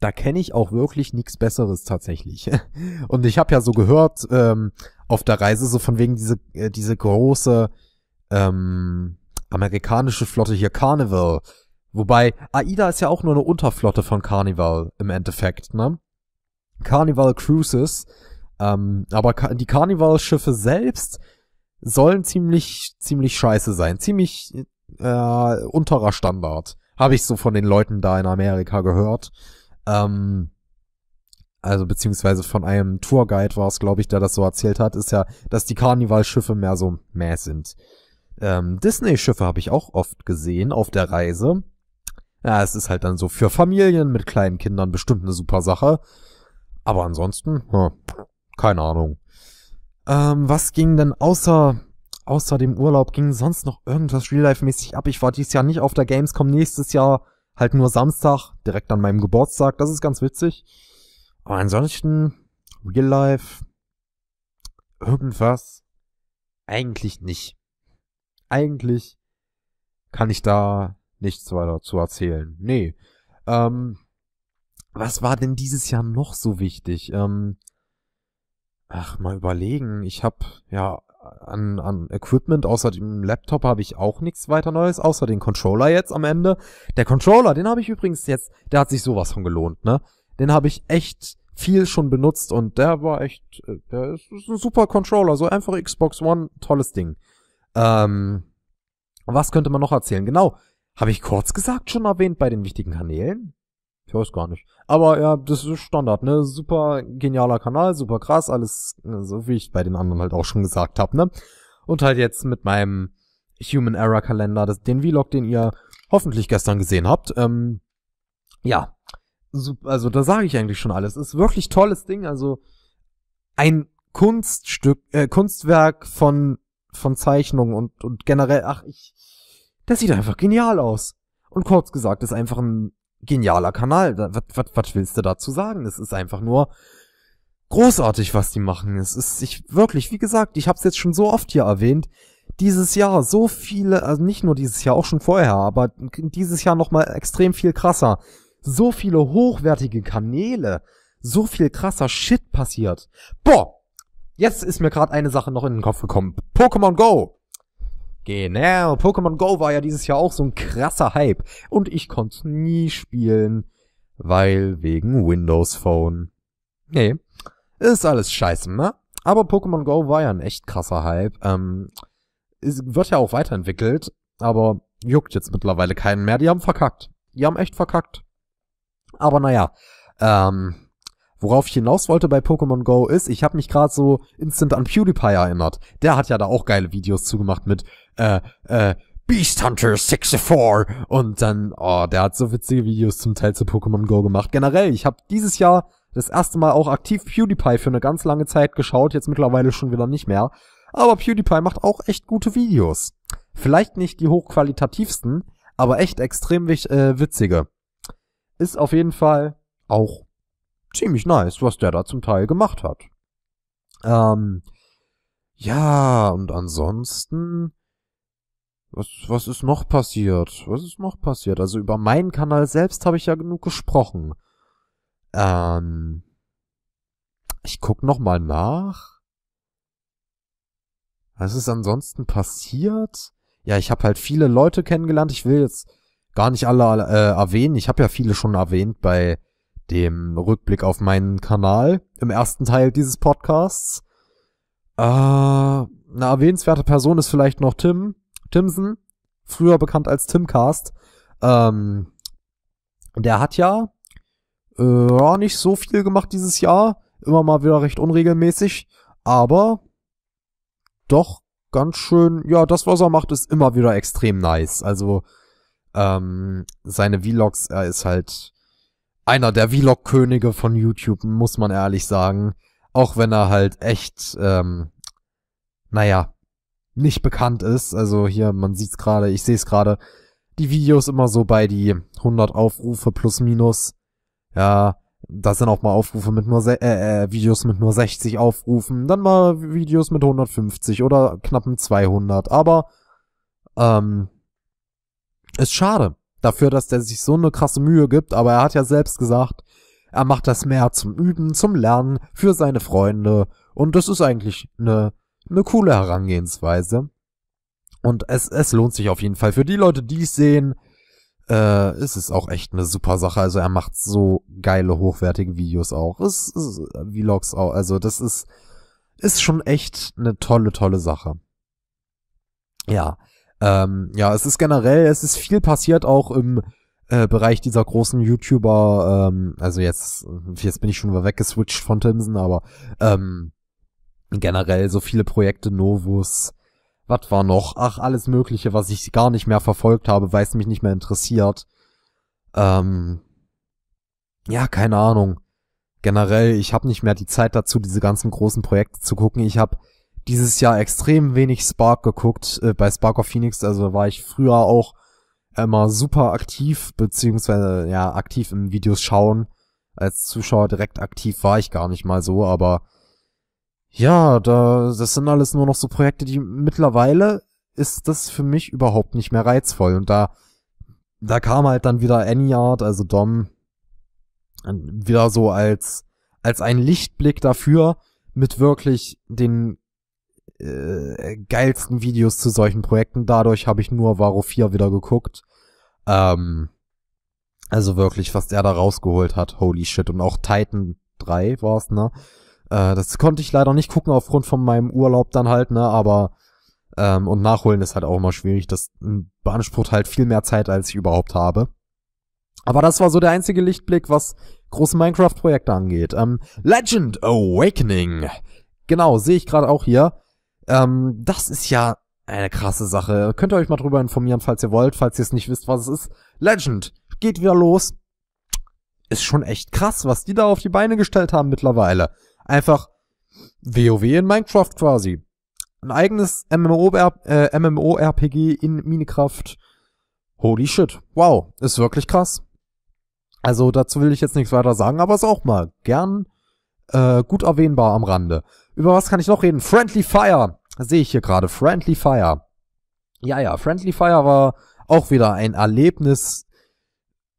da kenne ich auch wirklich nichts Besseres tatsächlich. und ich habe ja so gehört, ähm, auf der Reise, so von wegen diese, äh, diese große ähm, amerikanische Flotte hier, Carnival, Wobei, AIDA ist ja auch nur eine Unterflotte von Carnival im Endeffekt, ne? Carnival Cruises, ähm, aber die Carnival-Schiffe selbst sollen ziemlich, ziemlich scheiße sein. Ziemlich äh, unterer Standard. Habe ich so von den Leuten da in Amerika gehört. Ähm, also beziehungsweise von einem Tourguide war es, glaube ich, der das so erzählt hat, ist ja, dass die Carnival-Schiffe mehr so mäh sind. Ähm, Disney-Schiffe habe ich auch oft gesehen auf der Reise. Ja, es ist halt dann so für Familien mit kleinen Kindern bestimmt eine super Sache. Aber ansonsten, ja, keine Ahnung. Ähm, was ging denn außer, außer dem Urlaub, ging sonst noch irgendwas Real-Life-mäßig ab? Ich war dieses Jahr nicht auf der Gamescom, nächstes Jahr halt nur Samstag, direkt an meinem Geburtstag. Das ist ganz witzig. Aber ansonsten, Real-Life, irgendwas, eigentlich nicht. Eigentlich kann ich da nichts weiter zu erzählen. Nee. Ähm, was war denn dieses Jahr noch so wichtig? Ähm, ach, mal überlegen. Ich habe ja an, an Equipment, außer dem Laptop habe ich auch nichts weiter Neues, außer den Controller jetzt am Ende. Der Controller, den habe ich übrigens jetzt, der hat sich sowas von gelohnt, ne? Den habe ich echt viel schon benutzt und der war echt, äh, der ist, ist ein super Controller, so einfach Xbox One, tolles Ding. Ähm, was könnte man noch erzählen? Genau, habe ich kurz gesagt schon erwähnt bei den wichtigen Kanälen? Ich weiß gar nicht. Aber ja, das ist Standard, ne? Super genialer Kanal, super krass, alles ne, so wie ich bei den anderen halt auch schon gesagt habe, ne? Und halt jetzt mit meinem Human Error Kalender, das, den Vlog, den ihr hoffentlich gestern gesehen habt. Ähm, ja, also da sage ich eigentlich schon alles. Ist wirklich tolles Ding, also ein Kunststück, äh, Kunstwerk von von Zeichnungen und und generell, ach ich das sieht einfach genial aus. Und kurz gesagt, ist einfach ein genialer Kanal. Was, was, was willst du dazu sagen? Es ist einfach nur großartig, was die machen. Es ist, ich wirklich, wie gesagt, ich habe es jetzt schon so oft hier erwähnt. Dieses Jahr so viele, also nicht nur dieses Jahr, auch schon vorher, aber dieses Jahr noch mal extrem viel krasser. So viele hochwertige Kanäle, so viel krasser Shit passiert. Boah, jetzt ist mir gerade eine Sache noch in den Kopf gekommen. Pokémon Go. Genau, Pokémon Go war ja dieses Jahr auch so ein krasser Hype. Und ich konnte nie spielen, weil wegen Windows Phone. Nee, ist alles scheiße, ne? Aber Pokémon Go war ja ein echt krasser Hype. Ähm, es wird ja auch weiterentwickelt, aber juckt jetzt mittlerweile keinen mehr. Die haben verkackt. Die haben echt verkackt. Aber naja, ähm, worauf ich hinaus wollte bei Pokémon Go ist, ich habe mich gerade so instant an PewDiePie erinnert. Der hat ja da auch geile Videos zugemacht mit äh, äh, Beast Hunter 64 und dann, oh, der hat so witzige Videos zum Teil zu Pokémon Go gemacht. Generell, ich habe dieses Jahr das erste Mal auch aktiv PewDiePie für eine ganz lange Zeit geschaut, jetzt mittlerweile schon wieder nicht mehr. Aber PewDiePie macht auch echt gute Videos. Vielleicht nicht die hochqualitativsten, aber echt extrem äh, witzige. Ist auf jeden Fall auch ziemlich nice, was der da zum Teil gemacht hat. Ähm, ja, und ansonsten was, was ist noch passiert? Was ist noch passiert? Also über meinen Kanal selbst habe ich ja genug gesprochen. Ähm, ich guck noch mal nach. Was ist ansonsten passiert? Ja, ich habe halt viele Leute kennengelernt. Ich will jetzt gar nicht alle äh, erwähnen. Ich habe ja viele schon erwähnt bei dem Rückblick auf meinen Kanal im ersten Teil dieses Podcasts. Äh, eine erwähnenswerte Person ist vielleicht noch Tim, Timson, früher bekannt als Timcast, ähm, der hat ja äh, nicht so viel gemacht dieses Jahr, immer mal wieder recht unregelmäßig, aber doch ganz schön, ja, das, was er macht, ist immer wieder extrem nice. Also ähm, seine Vlogs, er ist halt einer der Vlog-Könige von YouTube, muss man ehrlich sagen. Auch wenn er halt echt, ähm, naja, nicht bekannt ist. Also hier, man sieht's gerade, ich sehe es gerade. Die Videos immer so bei die 100 Aufrufe plus minus. Ja, da sind auch mal Aufrufe mit nur äh, äh, Videos mit nur 60 Aufrufen, dann mal Videos mit 150 oder knappen 200. Aber ähm, ist schade dafür, dass der sich so eine krasse Mühe gibt. Aber er hat ja selbst gesagt, er macht das mehr zum Üben, zum Lernen, für seine Freunde. Und das ist eigentlich eine eine coole Herangehensweise. Und es, es lohnt sich auf jeden Fall. Für die Leute, die es sehen, äh, ist es auch echt eine super Sache. Also er macht so geile, hochwertige Videos auch. Es, es, Vlogs auch. Also das ist, ist schon echt eine tolle, tolle Sache. Ja. Ähm, ja, es ist generell, es ist viel passiert auch im äh, Bereich dieser großen YouTuber. Ähm, also jetzt, jetzt bin ich schon mal weggeswitcht von Timsen, aber ähm, generell so viele Projekte Novus. Was war noch? Ach, alles Mögliche, was ich gar nicht mehr verfolgt habe, weil es mich nicht mehr interessiert. Ähm, ja, keine Ahnung. Generell, ich habe nicht mehr die Zeit dazu, diese ganzen großen Projekte zu gucken. Ich habe dieses Jahr extrem wenig Spark geguckt äh, bei Spark of Phoenix. Also war ich früher auch immer super aktiv, beziehungsweise ja, aktiv im Videos schauen. Als Zuschauer direkt aktiv war ich gar nicht mal so, aber ja, da, das sind alles nur noch so Projekte, die mittlerweile ist das für mich überhaupt nicht mehr reizvoll. Und da, da kam halt dann wieder Anyard, also Dom, wieder so als, als ein Lichtblick dafür, mit wirklich den äh, geilsten Videos zu solchen Projekten. Dadurch habe ich nur Varo 4 wieder geguckt. Ähm, also wirklich, was er da rausgeholt hat, holy shit. Und auch Titan 3 war's ne? Äh, das konnte ich leider nicht gucken aufgrund von meinem Urlaub dann halt, ne, aber ähm, und nachholen ist halt auch immer schwierig. Das hm, beansprucht halt viel mehr Zeit, als ich überhaupt habe. Aber das war so der einzige Lichtblick, was große Minecraft-Projekte angeht. Ähm, Legend Awakening. Genau, sehe ich gerade auch hier. Ähm, das ist ja eine krasse Sache. Könnt ihr euch mal drüber informieren, falls ihr wollt, falls ihr es nicht wisst, was es ist. Legend geht wieder los. Ist schon echt krass, was die da auf die Beine gestellt haben mittlerweile einfach WoW in Minecraft quasi. Ein eigenes MMORPG äh, in Minecraft. Holy shit. Wow, ist wirklich krass. Also dazu will ich jetzt nichts weiter sagen, aber ist auch mal gern äh, gut erwähnbar am Rande. Über was kann ich noch reden? Friendly Fire. Sehe ich hier gerade. Friendly Fire. Ja, ja, Friendly Fire war auch wieder ein Erlebnis,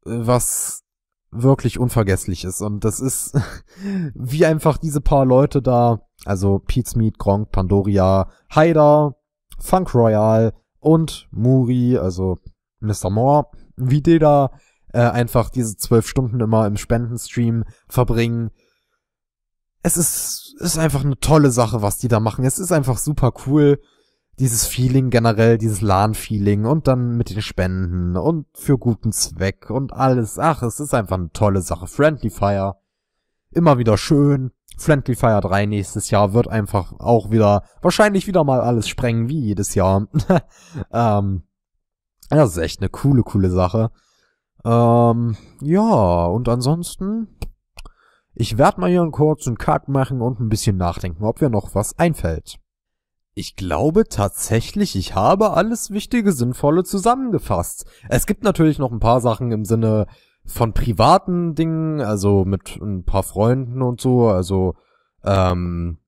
äh, was wirklich unvergesslich ist. Und das ist, wie einfach diese paar Leute da, also Pete's Meat, Gronk, Pandoria, Haider, Funk Royal und Muri, also Mr. Moore, wie die da äh, einfach diese zwölf Stunden immer im Spendenstream verbringen. Es ist, ist einfach eine tolle Sache, was die da machen. Es ist einfach super cool dieses Feeling generell, dieses LAN-Feeling und dann mit den Spenden und für guten Zweck und alles. Ach, es ist einfach eine tolle Sache. Friendly Fire. Immer wieder schön. Friendly Fire 3 nächstes Jahr wird einfach auch wieder, wahrscheinlich wieder mal alles sprengen, wie jedes Jahr. ähm, das ist echt eine coole, coole Sache. Ähm, ja, und ansonsten, ich werde mal hier einen kurzen Cut machen und ein bisschen nachdenken, ob mir noch was einfällt. Ich glaube tatsächlich, ich habe alles Wichtige, Sinnvolle zusammengefasst. Es gibt natürlich noch ein paar Sachen im Sinne von privaten Dingen, also mit ein paar Freunden und so. Also, ähm,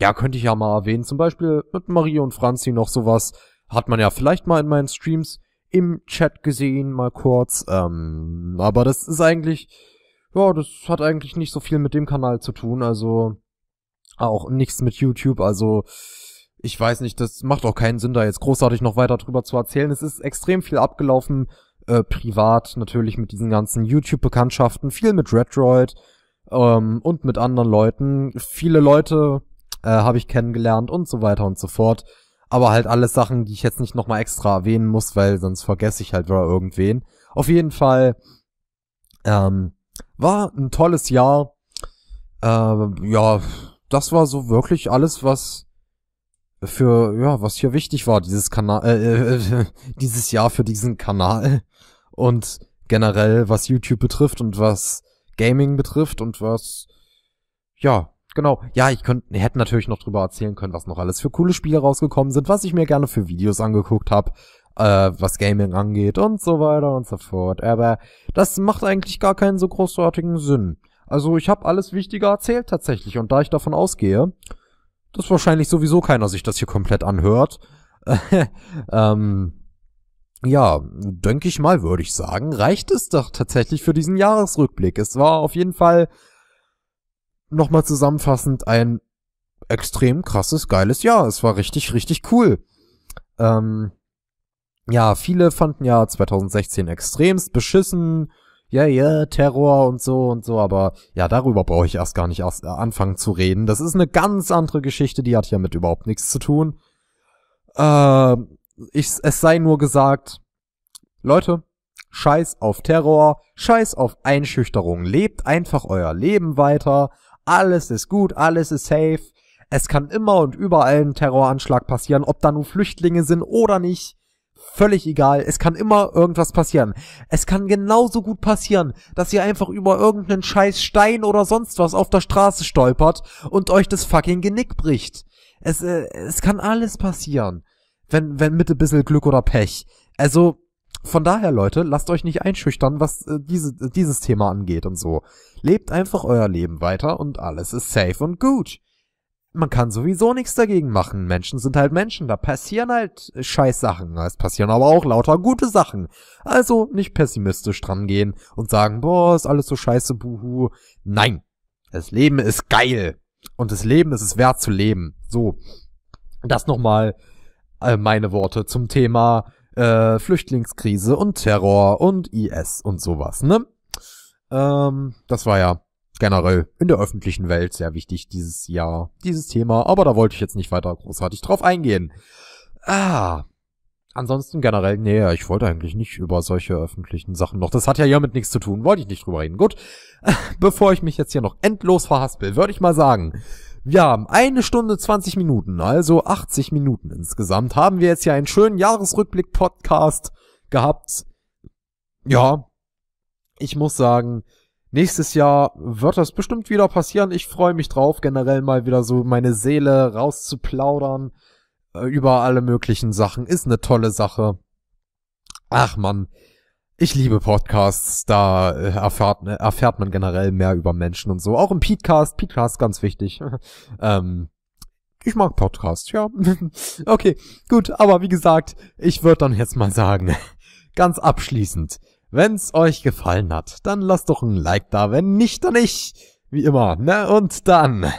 ja, könnte ich ja mal erwähnen. Zum Beispiel mit Marie und Franzi noch sowas. Hat man ja vielleicht mal in meinen Streams im Chat gesehen, mal kurz. Ähm, aber das ist eigentlich, ja, das hat eigentlich nicht so viel mit dem Kanal zu tun. Also, auch nichts mit YouTube. Also, ich weiß nicht, das macht auch keinen Sinn, da jetzt großartig noch weiter drüber zu erzählen. Es ist extrem viel abgelaufen, äh, privat natürlich mit diesen ganzen YouTube-Bekanntschaften, viel mit Redroid ähm, und mit anderen Leuten. Viele Leute äh, habe ich kennengelernt und so weiter und so fort. Aber halt alles Sachen, die ich jetzt nicht nochmal extra erwähnen muss, weil sonst vergesse ich halt wieder irgendwen. Auf jeden Fall ähm, war ein tolles Jahr. Äh, ja, das war so wirklich alles, was für, ja, was hier wichtig war, dieses Kanal, äh, äh, äh dieses Jahr für diesen Kanal und generell, was YouTube betrifft und was Gaming betrifft und was, ja, genau. Ja, ich könnte, hätte natürlich noch drüber erzählen können, was noch alles für coole Spiele rausgekommen sind, was ich mir gerne für Videos angeguckt habe, äh, was Gaming angeht und so weiter und so fort. Aber das macht eigentlich gar keinen so großartigen Sinn. Also ich habe alles Wichtige erzählt tatsächlich und da ich davon ausgehe, dass wahrscheinlich sowieso keiner sich das hier komplett anhört. ähm, ja, denke ich mal, würde ich sagen, reicht es doch tatsächlich für diesen Jahresrückblick. Es war auf jeden Fall nochmal zusammenfassend ein extrem krasses, geiles Jahr. Es war richtig, richtig cool. Ähm, ja, viele fanden ja 2016 extremst beschissen ja, yeah, ja, yeah, Terror und so und so, aber ja, darüber brauche ich erst gar nicht erst äh, anfangen zu reden. Das ist eine ganz andere Geschichte, die hat hier mit überhaupt nichts zu tun. Äh, ich, es sei nur gesagt, Leute, scheiß auf Terror, scheiß auf Einschüchterung, lebt einfach euer Leben weiter, alles ist gut, alles ist safe. Es kann immer und überall ein Terroranschlag passieren, ob da nur Flüchtlinge sind oder nicht völlig egal. Es kann immer irgendwas passieren. Es kann genauso gut passieren, dass ihr einfach über irgendeinen scheiß Stein oder sonst was auf der Straße stolpert und euch das fucking Genick bricht. Es, äh, es kann alles passieren. Wenn, wenn mit ein bisschen Glück oder Pech. Also, von daher, Leute, lasst euch nicht einschüchtern, was äh, diese, dieses Thema angeht und so. Lebt einfach euer Leben weiter und alles ist safe und gut man kann sowieso nichts dagegen machen. Menschen sind halt Menschen, da passieren halt Scheißsachen. Es passieren aber auch lauter gute Sachen. Also nicht pessimistisch dran gehen und sagen, boah, ist alles so scheiße, buhu. Nein. Das Leben ist geil. Und das Leben ist es wert zu leben. So. Das nochmal äh, meine Worte zum Thema äh, Flüchtlingskrise und Terror und IS und sowas, ne? Ähm, das war ja generell in der öffentlichen Welt sehr wichtig dieses Jahr, dieses Thema, aber da wollte ich jetzt nicht weiter großartig drauf eingehen. Ah. Ansonsten generell, nee, ich wollte eigentlich nicht über solche öffentlichen Sachen noch. Das hat ja hier mit nichts zu tun, wollte ich nicht drüber reden. Gut, bevor ich mich jetzt hier noch endlos verhaspel, würde ich mal sagen, wir haben eine Stunde 20 Minuten, also 80 Minuten insgesamt, haben wir jetzt hier einen schönen Jahresrückblick-Podcast gehabt. Ja, ich muss sagen, Nächstes Jahr wird das bestimmt wieder passieren. Ich freue mich drauf, generell mal wieder so meine Seele rauszuplaudern äh, über alle möglichen Sachen. Ist eine tolle Sache. Ach man, ich liebe Podcasts. Da äh, erfahrt, ne, erfährt man generell mehr über Menschen und so. Auch im Podcast. Podcast ganz wichtig. ähm, ich mag Podcasts, ja. okay, gut. Aber wie gesagt, ich würde dann jetzt mal sagen, ganz abschließend. Wenn's euch gefallen hat, dann lasst doch ein Like da, wenn nicht, dann ich. Wie immer, ne? Und dann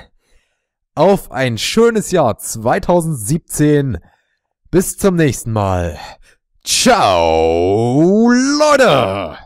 auf ein schönes Jahr 2017. Bis zum nächsten Mal. Ciao, Leute!